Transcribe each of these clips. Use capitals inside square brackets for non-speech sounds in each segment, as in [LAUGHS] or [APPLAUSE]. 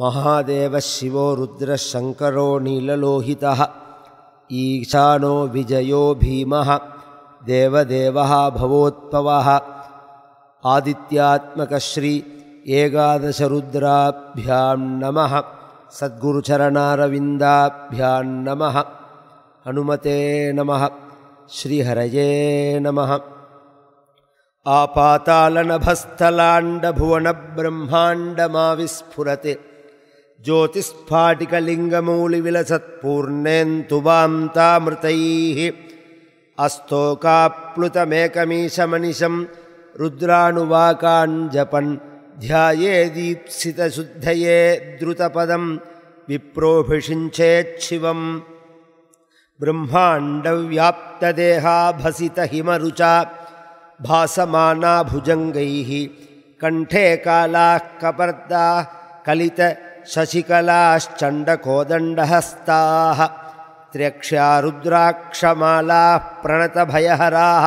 महादेव शिवो रुद्र शङ्करो नीललोहितः ईशानो विजयो भीमः देवदेवः भवोत्पवः आदित्यात्मकश्री एकादशरुद्राभ्यां नमः सद्गुरुचरणारविन्दाभ्यां नमः हनुमते नमः श्रीहरये नमः आपातालनभस्थलाण्डभुवनब्रह्माण्डमाविस्फुरते ज्योतिस्फाटिकलिङ्गमौलिविलसत्पूर्णेन्तुवान्तामृतैः अस्तोकाप्लुतमेकमीशमनिशं रुद्रानुवाकाञ्जपन् ध्याये दीप्सितशुद्धये द्रुतपदं विप्रोभिषिञ्चेच्छिवम् ब्रह्माण्डव्याप्तदेहाभसितहिमरुचा भासमाना भुजङ्गैः कण्ठे कालाः कपर्दाः कलित शशिकलाश्चण्डकोदण्डहस्ताः त्र्यक्ष्या रुद्राक्षमालाः प्रणतभयहराः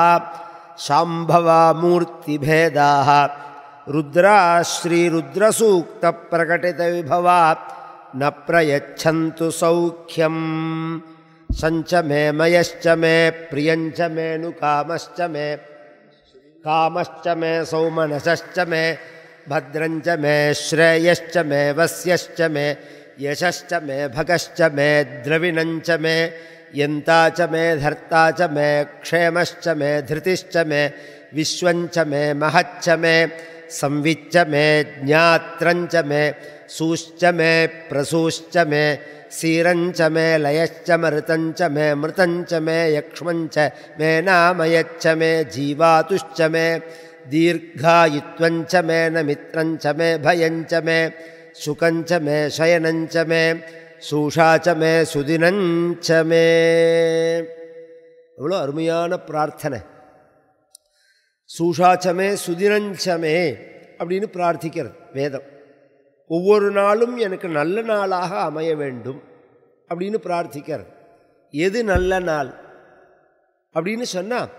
शाम्भवा मूर्तिभेदाः रुद्रा श्रीरुद्रसूक्तप्रकटितविभवा न प्रयच्छन्तु सौख्यम् सञ्च मे मयश्च मे प्रियं च मे कामश्च मे सौमनसश्च मे भद्रञ्च मे श्रेयश्च मे वस्यश्च मे यशश्च मे भगश्च मे द्रविणं मे यन्ता च मे धर्ता च मे क्षेमश्च मे धृतिश्च मे विश्वं च मे महच्च मे संविच्च मे ज्ञात्रञ्च मे शूश्च मे प्रसूश्च मे सीरं मे लयश्च मृतं च मे मृतं च मे यक्ष्मञ्च मे नामयच्छ मे जीवातुश्च मे தீர்காயித்வஞ்ச மே மித்ரஞ்ச மே பயஞ்ச மே சுகஞ்ச மே சயனஞ்ச மே சூஷாச்ச மே சுதினஞ்ச மே எவ்வளோ அருமையான பிரார்த்தனை சூஷாச்சமே சுதினஞ்சமே அப்படின்னு பிரார்த்திக்கிறது வேதம் ஒவ்வொரு நாளும் எனக்கு நல்ல நாளாக அமைய வேண்டும் அப்படின்னு பிரார்த்திக்கிறது எது நல்ல நாள் அப்படின்னு சொன்னால்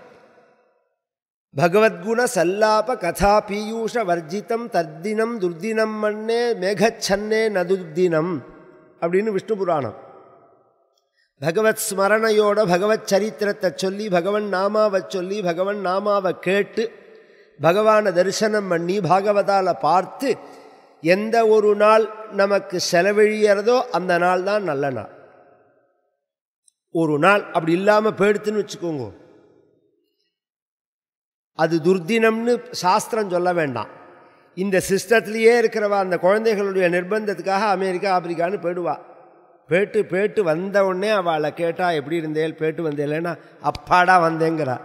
பகவத்குண சல்லாப கதா பீயூஷ வர்ஜிதம் தர்தினம் துர்தினம் மண்ணே மேகச்சன்னே நதுர்தினம் அப்படின்னு விஷ்ணு புராணம் பகவத் ஸ்மரணையோட பகவத் சரித்திரத்தை சொல்லி பகவன் நாமாவை சொல்லி பகவன் நாமாவை கேட்டு பகவானை தரிசனம் பண்ணி பாகவதால் பார்த்து எந்த ஒரு நாள் நமக்கு செலவழியிறதோ அந்த நாள் தான் நல்ல நாள் ஒரு நாள் அப்படி இல்லாமல் போயிடுத்துன்னு வச்சுக்கோங்க அது துர்தினம்னு சாஸ்திரம் சொல்ல வேண்டாம் இந்த சிஸ்டத்துலேயே இருக்கிறவ அந்த குழந்தைகளுடைய நிர்பந்தத்துக்காக அமெரிக்கா ஆப்பிரிக்கான்னு போயிடுவா போயிட்டு போயிட்டு வந்த உடனே அவளை கேட்டால் எப்படி இருந்தே போயிட்டு வந்தேலேன்னா அப்பாடா வந்தேங்கிறா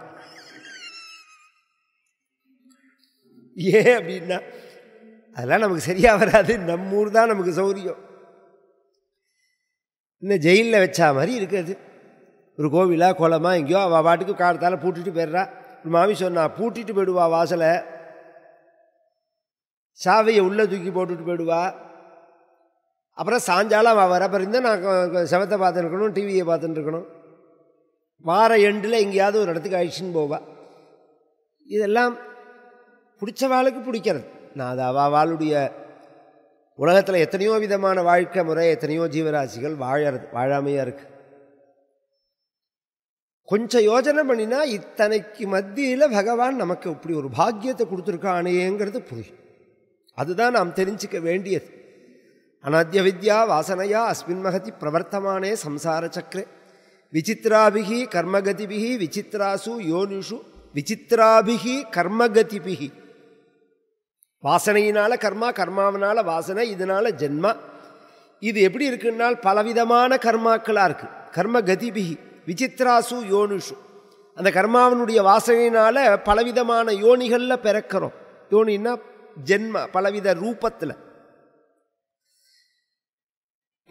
ஏன் அப்படின்னா அதெல்லாம் நமக்கு சரியாக வராது நம்ம ஊர் தான் நமக்கு சௌரியம் இன்னும் ஜெயிலில் வச்சா மாதிரி இருக்காது ஒரு கோவிலாக குளமா எங்கேயோ அவள் பாட்டுக்கு காலத்தால் பூட்டுட்டு போயிடுறா மாமி சொன்னா பூட்டிட்டு போயிடுவா வாசலை சாவையை உள்ளே தூக்கி போட்டுட்டு போயிடுவா அப்புறம் சாயங்காலம் அவள் வரப்போ இருந்தால் நான் செவத்தை பார்த்துருக்கணும் டிவியை பார்த்துட்டு இருக்கணும் வார எண்டில் எங்கேயாவது ஒரு இடத்துக்கு அழிச்சின்னு போவா இதெல்லாம் பிடிச்ச வாளுக்கு பிடிக்கிறது நான் அது அவள் வாளுடைய உலகத்தில் எத்தனையோ விதமான வாழ்க்கை முறை எத்தனையோ ஜீவராசிகள் வாழறது வாழாமையாக இருக்குது கொஞ்சம் யோஜனை பண்ணினா இத்தனைக்கு மத்தியில் பகவான் நமக்கு இப்படி ஒரு பாக்கியத்தை கொடுத்துருக்கானேங்கிறது புரியும் அதுதான் நாம் தெரிஞ்சிக்க வேண்டியது அநாத்திய வித்யா வாசனையா அஸ்மின் மகதி பிரவர்த்தமானே சம்சார சக்கரே விசித்ராபிகி கர்மகதிபிகி விசித்ராசு யோனிஷு விசித்ராபிகி கர்மகதிபிகி வாசனையினால் கர்மா கர்மாவனால வாசனை இதனால் ஜென்மா இது எப்படி இருக்குன்னால் பலவிதமான கர்மாக்களாக இருக்குது கர்மகதிபிகி விசித்ராசு யோனிஷு அந்த கர்மாவனுடைய வாசனையினால் பலவிதமான யோனிகளில் பிறக்கிறோம் யோனின்னா ஜென்ம பலவித ரூபத்தில்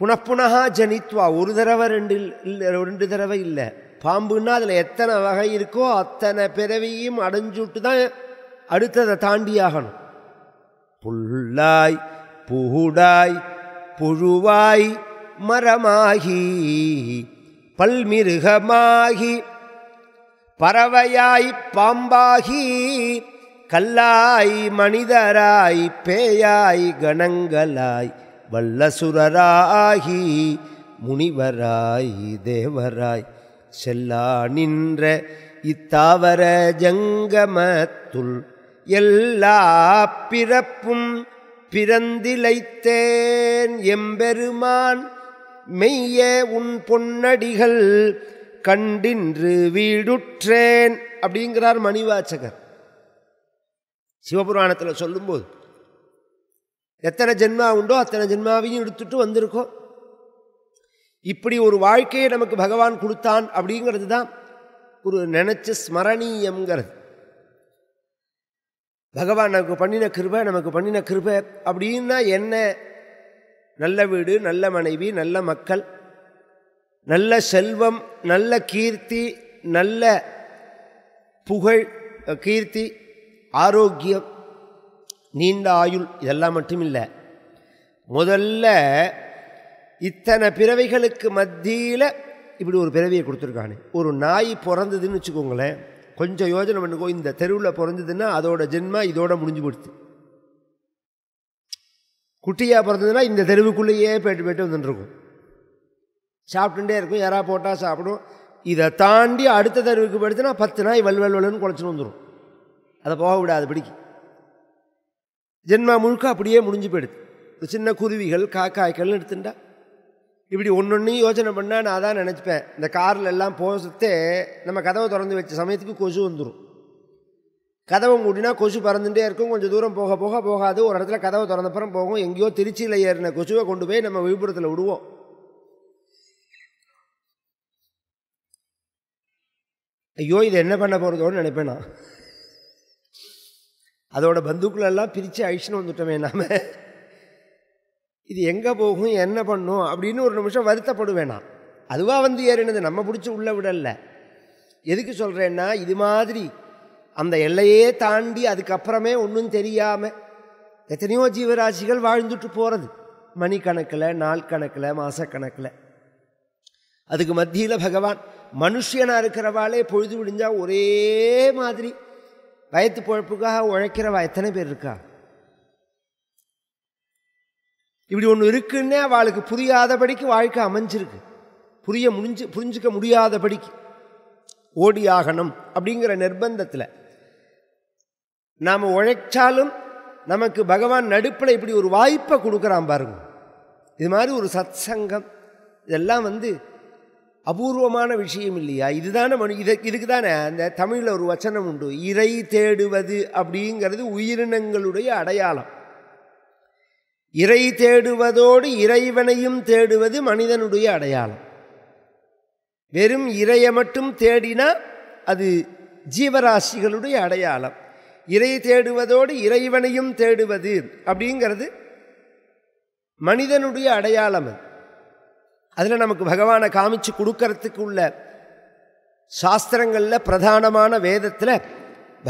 புனப்புனகா ஜனித்வா ஒரு தடவை ரெண்டு இல்லை ரெண்டு தடவை இல்லை பாம்புன்னா அதில் எத்தனை வகை இருக்கோ அத்தனை பிறவியும் அடைஞ்சுட்டு தான் அடுத்ததை தாண்டியாகணும் புல்லாய் புகுடாய் புழுவாய் மரமாகி பல்மிருகமாகி பறவையாய் பாம்பாகி கல்லாய் மனிதராய் பேயாய் கணங்களாய் வல்லசுரராகி முனிவராய் தேவராய் செல்லா நின்ற இத்தாவர ஜங்கமத்துள் எல்லா பிறப்பும் பிறந்திலைத்தேன் எம்பெருமான் மெய்ய உன் பொன்னடிகள் கண்டின்று வீடுற்றேன் அப்படிங்கிறார் மணிவாச்சகர் சிவபுராணத்தில் சொல்லும்போது எத்தனை ஜென்மா உண்டோ அத்தனை ஜென்மாவையும் எடுத்துட்டு வந்திருக்கோம் இப்படி ஒரு வாழ்க்கையை நமக்கு பகவான் கொடுத்தான் அப்படிங்கிறது தான் ஒரு நினச்ச ஸ்மரணீயம்ங்கிறது பகவான் நமக்கு பண்ணின கிருப நமக்கு பண்ணின கிருபை அப்படின்னா என்ன நல்ல வீடு நல்ல மனைவி நல்ல மக்கள் நல்ல செல்வம் நல்ல கீர்த்தி நல்ல புகழ் கீர்த்தி ஆரோக்கியம் நீண்ட ஆயுள் இதெல்லாம் மட்டும் இல்லை முதல்ல இத்தனை பிறவைகளுக்கு மத்தியில் இப்படி ஒரு பிறவியை கொடுத்துருக்கானு ஒரு நாய் பிறந்ததுன்னு வச்சுக்கோங்களேன் கொஞ்சம் யோஜனை பண்ணுக்கோ இந்த தெருவில் பிறந்ததுன்னா அதோட ஜென்மம் இதோட முடிஞ்சு கொடுத்து குட்டியாக பிறந்ததுன்னா இந்த தெருவுக்குள்ளேயே போயிட்டு போயிட்டு வந்துட்டுருக்கும் சாப்பிட்டுட்டே இருக்கும் யாராக போட்டால் சாப்பிடும் இதை தாண்டி அடுத்த தெருவுக்கு படுத்துனா பத்து நாய் வல்வல் வலுன்னு குழச்சின்னு வந்துடும் அதை போக விடாது பிடிக்கும் ஜென்மா முழுக்க அப்படியே முடிஞ்சு போயிடுது சின்ன குருவிகள் காக்காய்கள்னு எடுத்துட்டா இப்படி ஒன்று ஒன்றையும் யோசனை பண்ணால் நான் அதான் நினச்சிப்பேன் இந்த காரில் எல்லாம் போகிறதே நம்ம கதவை திறந்து வச்ச சமயத்துக்கு கொசு வந்துடும் கதவை மூடினா கொசு பறந்துகிட்டே இருக்கும் கொஞ்சம் தூரம் போக போக போகாது ஒரு இடத்துல கதவை திறந்தப்புறம் போகும் எங்கேயோ திருச்சியில் ஏறின கொசுவை கொண்டு போய் நம்ம விழுப்புரத்தில் விடுவோம் ஐயோ இதை என்ன பண்ண போகிறதோன்னு நினைப்பேன் நான் அதோட பந்துக்களெல்லாம் பிரித்து அழிச்சுன்னு வந்துட்டோமே நாம் இது எங்கே போகும் என்ன பண்ணும் அப்படின்னு ஒரு நிமிஷம் வருத்தப்படுவேனா அதுவாக வந்து ஏறினது நம்ம பிடிச்சி உள்ளே விடலை எதுக்கு சொல்கிறேன்னா இது மாதிரி அந்த எல்லையே தாண்டி அதுக்கப்புறமே ஒன்றும் தெரியாமல் எத்தனையோ ஜீவராசிகள் வாழ்ந்துட்டு போகிறது மணிக்கணக்கில் நாள் கணக்கில் மாதக்கணக்கில் அதுக்கு மத்தியில் பகவான் மனுஷியனாக இருக்கிறவாளே பொழுது விடிஞ்சால் ஒரே மாதிரி வயத்து பொழப்புக்காக உழைக்கிறவா எத்தனை பேர் இருக்கா இப்படி ஒன்று இருக்குன்னே அவளுக்கு புரியாதபடிக்கு வாழ்க்கை அமைஞ்சிருக்கு புரிய முடிஞ்சு புரிஞ்சிக்க முடியாதபடிக்கு ஓடி ஆகணும் அப்படிங்கிற நிர்பந்தத்தில் நாம் உழைச்சாலும் நமக்கு பகவான் நடுப்பில் இப்படி ஒரு வாய்ப்பை கொடுக்குறான் பாருங்க இது மாதிரி ஒரு சத் சங்கம் இதெல்லாம் வந்து அபூர்வமான விஷயம் இல்லையா இதுதானே மனு இதை இதுக்கு தானே அந்த தமிழில் ஒரு வச்சனம் உண்டு இறை தேடுவது அப்படிங்கிறது உயிரினங்களுடைய அடையாளம் இறை தேடுவதோடு இறைவனையும் தேடுவது மனிதனுடைய அடையாளம் வெறும் இறையை மட்டும் தேடினா அது ஜீவராசிகளுடைய அடையாளம் இறை தேடுவதோடு இறைவனையும் தேடுவது அப்படிங்கிறது மனிதனுடைய அடையாளம் அது அதில் நமக்கு பகவானை காமிச்சு கொடுக்கறதுக்கு உள்ள சாஸ்திரங்களில் பிரதானமான வேதத்தில்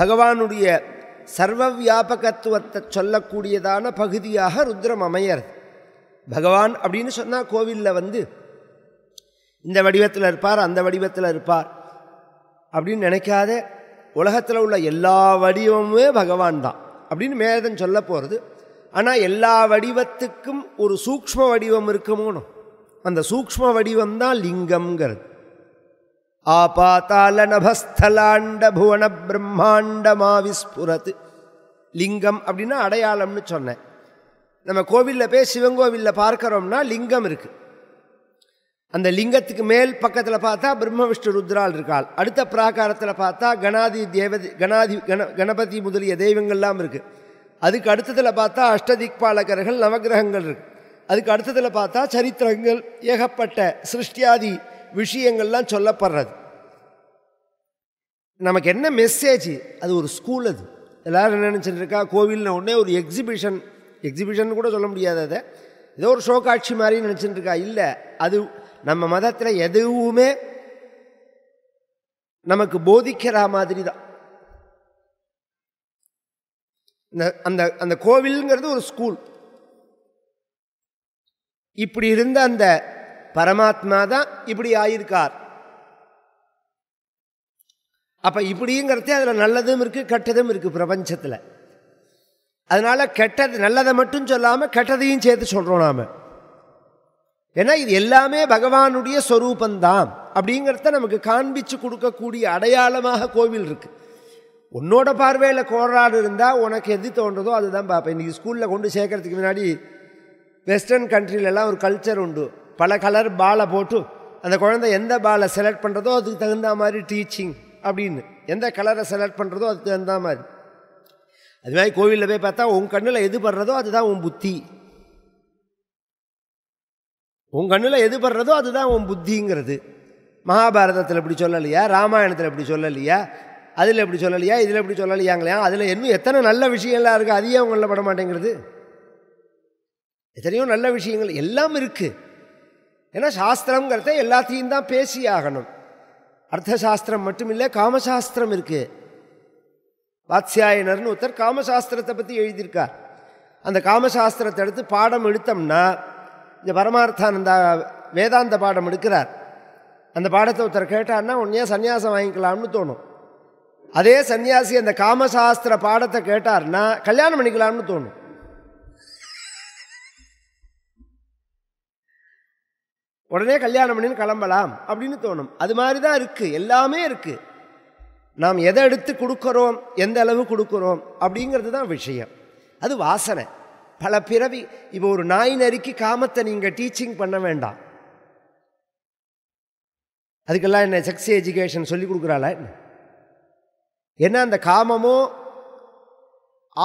பகவானுடைய சர்வ வியாபகத்துவத்தை சொல்லக்கூடியதான பகுதியாக ருத்ரம் அமையர் பகவான் அப்படின்னு சொன்னால் கோவிலில் வந்து இந்த வடிவத்தில் இருப்பார் அந்த வடிவத்தில் இருப்பார் அப்படின்னு நினைக்காத உலகத்தில் உள்ள எல்லா வடிவமுமே பகவான் தான் அப்படின்னு மேதன் சொல்ல போகிறது ஆனால் எல்லா வடிவத்துக்கும் ஒரு சூக்ம வடிவம் இருக்குமோனும் அந்த சூக்ம வடிவம் தான் லிங்கம்ங்கிறது ஆபாத்தால நபஸ்தலாண்ட புவன பிரம்மாண்ட மாவிஸ்புரத்து லிங்கம் அப்படின்னா அடையாளம்னு சொன்னேன் நம்ம கோவிலில் போய் சிவங்கோவிலில் பார்க்குறோம்னா லிங்கம் இருக்குது அந்த லிங்கத்துக்கு மேல் பக்கத்தில் பார்த்தா பிரம்ம விஷ்ணு ருத்ரால் இருக்காள் அடுத்த பிராகாரத்தில் பார்த்தா கணாதி தேவதி கணாதி கண கணபதி முதலிய தெய்வங்கள்லாம் இருக்குது அதுக்கு அடுத்ததில் பார்த்தா அஷ்டதிக்பாலகர்கள் நவகிரகங்கள் இருக்குது அதுக்கு அடுத்ததில் பார்த்தா சரித்திரங்கள் ஏகப்பட்ட சிருஷ்டியாதி விஷயங்கள்லாம் சொல்லப்படுறது நமக்கு என்ன மெசேஜ் அது ஒரு ஸ்கூல் அது எல்லோரும் என்ன நினச்சிட்டு இருக்கா கோவில்னு உடனே ஒரு எக்ஸிபிஷன் எக்ஸிபிஷன் கூட சொல்ல முடியாது அதை ஏதோ ஒரு ஷோ காட்சி மாதிரி நினச்சிட்டு இருக்கா இல்லை அது நம்ம மதத்தில் எதுவுமே நமக்கு போதிக்கிற மாதிரி தான் அந்த அந்த கோவில்ங்கிறது ஒரு ஸ்கூல் இப்படி இருந்த அந்த பரமாத்மா தான் இப்படி ஆயிருக்கார் அப்போ இப்படிங்கிறதே அதில் நல்லதும் இருக்குது கெட்டதும் இருக்குது பிரபஞ்சத்தில் அதனால் கெட்டது நல்லதை மட்டும் சொல்லாமல் கெட்டதையும் சேர்த்து சொல்கிறோம் நாம் ஏன்னா இது எல்லாமே பகவானுடைய ஸ்வரூபந்தான் அப்படிங்கிறத நமக்கு காண்பிச்சு கொடுக்கக்கூடிய அடையாளமாக கோவில் இருக்குது உன்னோட பார்வையில் கோளாறு இருந்தால் உனக்கு எது தோன்றதோ அதுதான் பார்ப்பேன் இன்றைக்கி ஸ்கூலில் கொண்டு சேர்க்கறதுக்கு முன்னாடி வெஸ்டர்ன் கண்ட்ரிலெலாம் ஒரு கல்ச்சர் உண்டு பல கலர் பாலை போட்டு அந்த குழந்தை எந்த பாலை செலக்ட் பண்ணுறதோ அதுக்கு தகுந்த மாதிரி டீச்சிங் அப்படின்னு எந்த கலரை செலக்ட் பண்ணுறதோ அதுக்கு தகுந்த மாதிரி அது மாதிரி கோவிலில் போய் பார்த்தா உன் கண்ணில் எது படுறதோ அதுதான் உன் புத்தி உன் கண்ணில் எது படுறதோ அதுதான் உன் புத்திங்கிறது மகாபாரதத்தில் இப்படி சொல்லலையா ராமாயணத்தில் இப்படி சொல்லலையா அதில் இப்படி சொல்லலையா இதில் இப்படி சொல்லலையாங்களையா அதில் இன்னும் எத்தனை நல்ல விஷயங்களாக இருக்குது அதையே அவங்களில் பட மாட்டேங்கிறது எத்தனையோ நல்ல விஷயங்கள் எல்லாம் இருக்குது ஏன்னா சாஸ்திரங்கிறத எல்லாத்தையும் தான் பேசி ஆகணும் அர்த்தசாஸ்திரம் மட்டும் இல்லை காமசாஸ்திரம் இருக்குது வாத்சியாயனர்னு ஒருத்தர் காமசாஸ்திரத்தை பற்றி எழுதியிருக்கார் அந்த காமசாஸ்திரத்தை எடுத்து பாடம் எடுத்தோம்னா இந்த பரமார்த்தானந்தா வேதாந்த பாடம் எடுக்கிறார் அந்த பாடத்தை ஒருத்தர் கேட்டார்னா உடனே சன்னியாசம் வாங்கிக்கலாம்னு தோணும் அதே சன்னியாசி அந்த காமசாஸ்திர பாடத்தை கேட்டார்னா கல்யாணம் பண்ணிக்கலாம்னு தோணும் உடனே கல்யாணம் பண்ணின்னு கிளம்பலாம் அப்படின்னு தோணும் அது மாதிரி தான் இருக்குது எல்லாமே இருக்குது நாம் எதை எடுத்து கொடுக்குறோம் எந்த அளவு கொடுக்குறோம் அப்படிங்கிறது தான் விஷயம் அது வாசனை பல பிறவி இப்போ ஒரு நாய் நறுக்கி காமத்தை நீங்கள் டீச்சிங் பண்ண வேண்டாம் அதுக்கெல்லாம் என்ன செக்ஸ் எஜுகேஷன் சொல்லி கொடுக்குறாள என்ன ஏன்னா அந்த காமமோ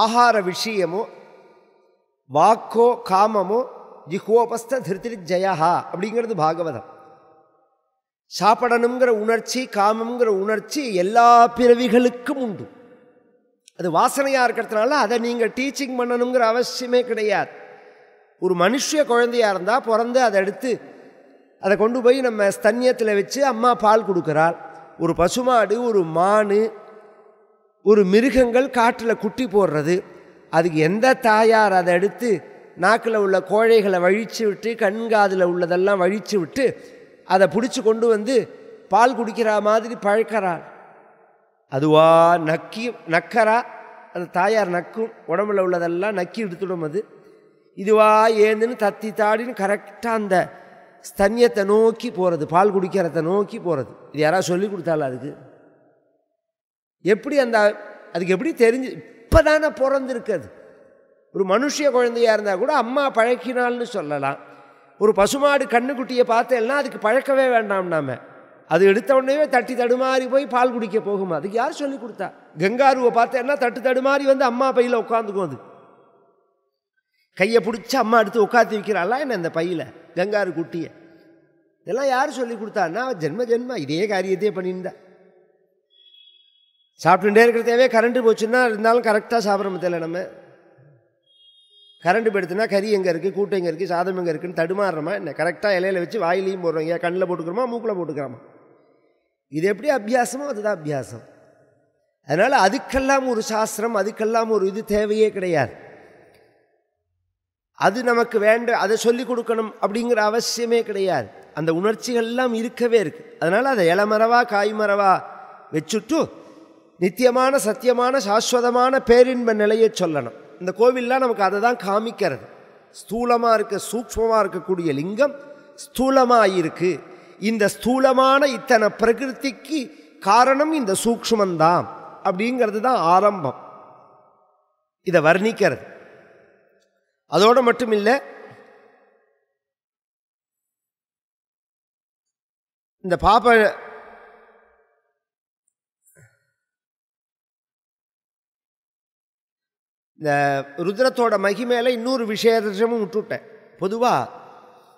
ஆகார விஷயமோ வாக்கோ காமமோ ஜிஹோபஸ்த திருத்திரி ஜயா அப்படிங்கிறது பாகவதம் சாப்பிடணுங்கிற உணர்ச்சி காமங்கிற உணர்ச்சி எல்லா பிறவிகளுக்கும் உண்டு அது வாசனையாக இருக்கிறதுனால அதை நீங்கள் டீச்சிங் பண்ணணுங்கிற அவசியமே கிடையாது ஒரு மனுஷ குழந்தையாக இருந்தால் பிறந்து அதை எடுத்து அதை கொண்டு போய் நம்ம ஸ்தன்யத்தில் வச்சு அம்மா பால் கொடுக்குறாள் ஒரு பசுமாடு ஒரு மானு ஒரு மிருகங்கள் காட்டில் குட்டி போடுறது அதுக்கு எந்த தாயார் அதை எடுத்து நாக்கில் உள்ள கோழைகளை வழித்து விட்டு கண்காதில் உள்ளதெல்லாம் வழித்து விட்டு அதை பிடிச்சி கொண்டு வந்து பால் குடிக்கிற மாதிரி பழக்கிறாள் அதுவா நக்கி நக்கரா அந்த தாயார் நக்கும் உடம்புல உள்ளதெல்லாம் நக்கி எடுத்துடும் அது இதுவா ஏந்துன்னு தத்தி தாடின்னு கரெக்டாக அந்த ஸ்தன்யத்தை நோக்கி போகிறது பால் குடிக்கிறத நோக்கி போகிறது இது யாராவது சொல்லி கொடுத்தாலும் அதுக்கு எப்படி அந்த அதுக்கு எப்படி தெரிஞ்சு இப்போ தானே பிறந்திருக்கிறது ஒரு மனுஷ குழந்தையாக இருந்தால் கூட அம்மா பழக்கினால்னு சொல்லலாம் ஒரு பசுமாடு கண்ணுக்குட்டியை பார்த்தேன்னா அதுக்கு பழக்கவே வேண்டாம் நாம் அது எடுத்த உடனே தட்டி தடுமாறி போய் பால் குடிக்க போகும் அதுக்கு யார் சொல்லி கொடுத்தா கங்காருவை பார்த்தேன்னா தட்டு தடுமாறி வந்து அம்மா பையில் உட்காந்துக்கும் அது கையை பிடிச்சி அம்மா எடுத்து உட்காந்து வைக்கிறாளா என்ன இந்த பையில் கங்காரு குட்டியை இதெல்லாம் யார் சொல்லி கொடுத்தான்னா ஜென்ம ஜென்மா இதே காரியத்தையே பண்ணியிருந்தா சாப்பிட்டுட்டே இருக்கிறதே கரண்ட்டு போச்சுன்னா இருந்தாலும் கரெக்டாக சாப்பிட தெரியல நம்ம கரண்ட் படுத்துனா கறி எங்கே இருக்குது கூட்டம் எங்கே இருக்குது சாதம் எங்கே இருக்குதுன்னு தடுமாறுறமா என்ன கரெக்டாக இலையில வச்சு வாயிலையும் ஏன் கண்ணில் போட்டுக்கிறோமா மூக்கில் போட்டுக்கிறோமா இது எப்படி அபியாசமோ அதுதான் அபியாசம் அதனால் அதுக்கெல்லாம் ஒரு சாஸ்திரம் அதுக்கெல்லாம் ஒரு இது தேவையே கிடையாது அது நமக்கு வேண்ட அதை சொல்லி கொடுக்கணும் அப்படிங்கிற அவசியமே கிடையாது அந்த உணர்ச்சிகள்லாம் இருக்கவே இருக்குது அதனால் அதை இளமரவா காய்மரவா வச்சுட்டு நித்தியமான சத்தியமான சாஸ்வதமான பேரின்ப நிலையை சொல்லணும் இந்த கோவில்லாம் நமக்கு அதை தான் காமிக்கிறது ஸ்தூலமாக இருக்க சூக்மமாக இருக்கக்கூடிய லிங்கம் ஸ்தூலமாக இருக்குது இந்த ஸ்தூலமான இத்தனை பிரகிருத்திக்கு காரணம் இந்த சூக்மந்தான் அப்படிங்கிறது தான் ஆரம்பம் இதை வர்ணிக்கிறது அதோடு மட்டும் இல்லை இந்த பாப்ப இந்த ருத்ரத்தோட மகிமேல இன்னொரு விசேஷமும் விட்டுவிட்டேன் பொதுவாக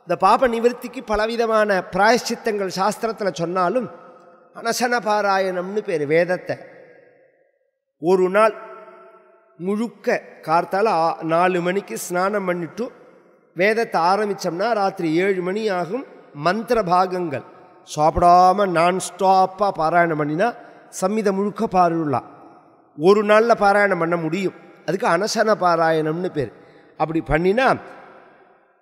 இந்த பாப நிவர்த்திக்கு பலவிதமான பிராயஷ்சித்தங்கள் சாஸ்திரத்தில் சொன்னாலும் அனசன பாராயணம்னு பேர் வேதத்தை ஒரு நாள் முழுக்க கார்த்தால் நாலு மணிக்கு ஸ்நானம் பண்ணிட்டு வேதத்தை ஆரம்பித்தோம்னா ராத்திரி ஏழு மணி ஆகும் மந்திர பாகங்கள் சாப்பிடாமல் நான் ஸ்டாப்பாக பாராயணம் பண்ணினா சம்மிதம் முழுக்க பாருலாம் ஒரு நாளில் பாராயணம் பண்ண முடியும் அதுக்கு அனசன பாராயணம்னு பேர் அப்படி பண்ணினா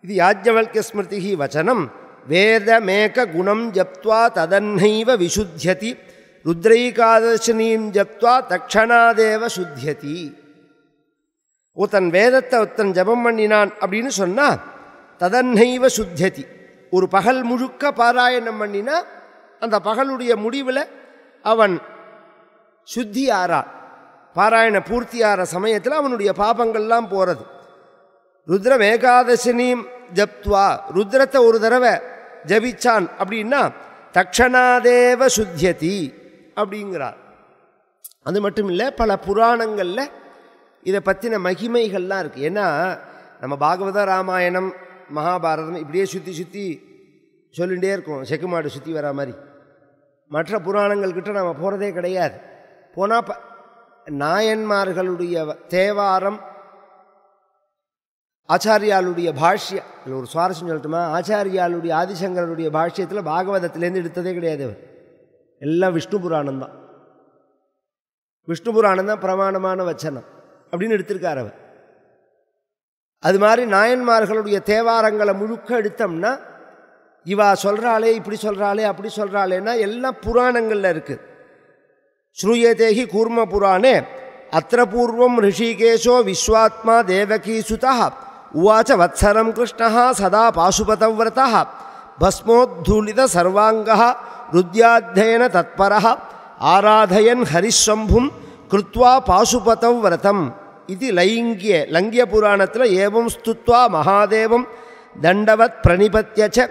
இது யாஜ்ஞவல்ய ஸ்மிருதி வச்சனம் வேதமேக குணம் ஜப்துவா ததன்னைவ விசுத்தியதி ருத்ரைகாதர்ஷினீம் ஜப்துவா தக்ஷணாதேவ சுத்தியதி ஒருத்தன் வேதத்தை ஒருத்தன் ஜபம் பண்ணினான் அப்படின்னு சொன்னால் ததன்னைவ சுத்தியதி ஒரு பகல் முழுக்க பாராயணம் பண்ணினா அந்த பகலுடைய முடிவில் அவன் சுத்தி ஆறான் பாராயண பூர்த்தியாகிற சமயத்தில் அவனுடைய பாபங்கள்லாம் போகிறது ருத்ரம் ஏகாதசினியும் ஜப்துவா ருத்ரத்தை ஒரு தடவை ஜபிச்சான் அப்படின்னா தக்ஷணாதேவ சுத்தியதி அப்படிங்கிறார் அது மட்டும் இல்லை பல புராணங்களில் இதை பற்றின மகிமைகள்லாம் இருக்குது ஏன்னா நம்ம பாகவத ராமாயணம் மகாபாரதம் இப்படியே சுற்றி சுற்றி சொல்லிகிட்டே இருக்கோம் செக்குமாடு சுற்றி வரா மாதிரி மற்ற புராணங்கள்கிட்ட நம்ம போகிறதே கிடையாது போனால் ப நாயன்மார்களுடைய தேவாரம் ஆச்சாரியாளுடைய பாஷ்ய இல்லை ஒரு சுவாரஸ்யம் சொல்லட்டுமா ஆச்சாரியாளுடைய ஆதிசங்கரனுடைய பாஷ்யத்தில் பாகவதத்திலேருந்து எடுத்ததே கிடையாது அவர் எல்லாம் விஷ்ணு புராணம் தான் விஷ்ணு புராணம் தான் பிரமாணமான வச்சனம் அப்படின்னு எடுத்திருக்கார் அவர் அது மாதிரி நாயன்மார்களுடைய தேவாரங்களை முழுக்க எடுத்தோம்னா இவா சொல்கிறாளே இப்படி சொல்கிறாளே அப்படி சொல்கிறாளேன்னா எல்லாம் புராணங்களில் இருக்குது श्रूयते हि कूर्मपुराणे अत्र पूर्वं ऋषीकेशो विश्वात्मा देवकीसुतः उवाच वत्सरं कृष्णः सदा पाशुपतौ व्रतः भस्मोद्धूलितसर्वाङ्गः तत्परः आराधयन् हरिःशम्भुं कृत्वा पाशुपतौ व्रतम् इति लैङ्ये ल्यपुराणत्र एवं स्तुत्वा महादेवं दण्डवत्प्रणिपत्य च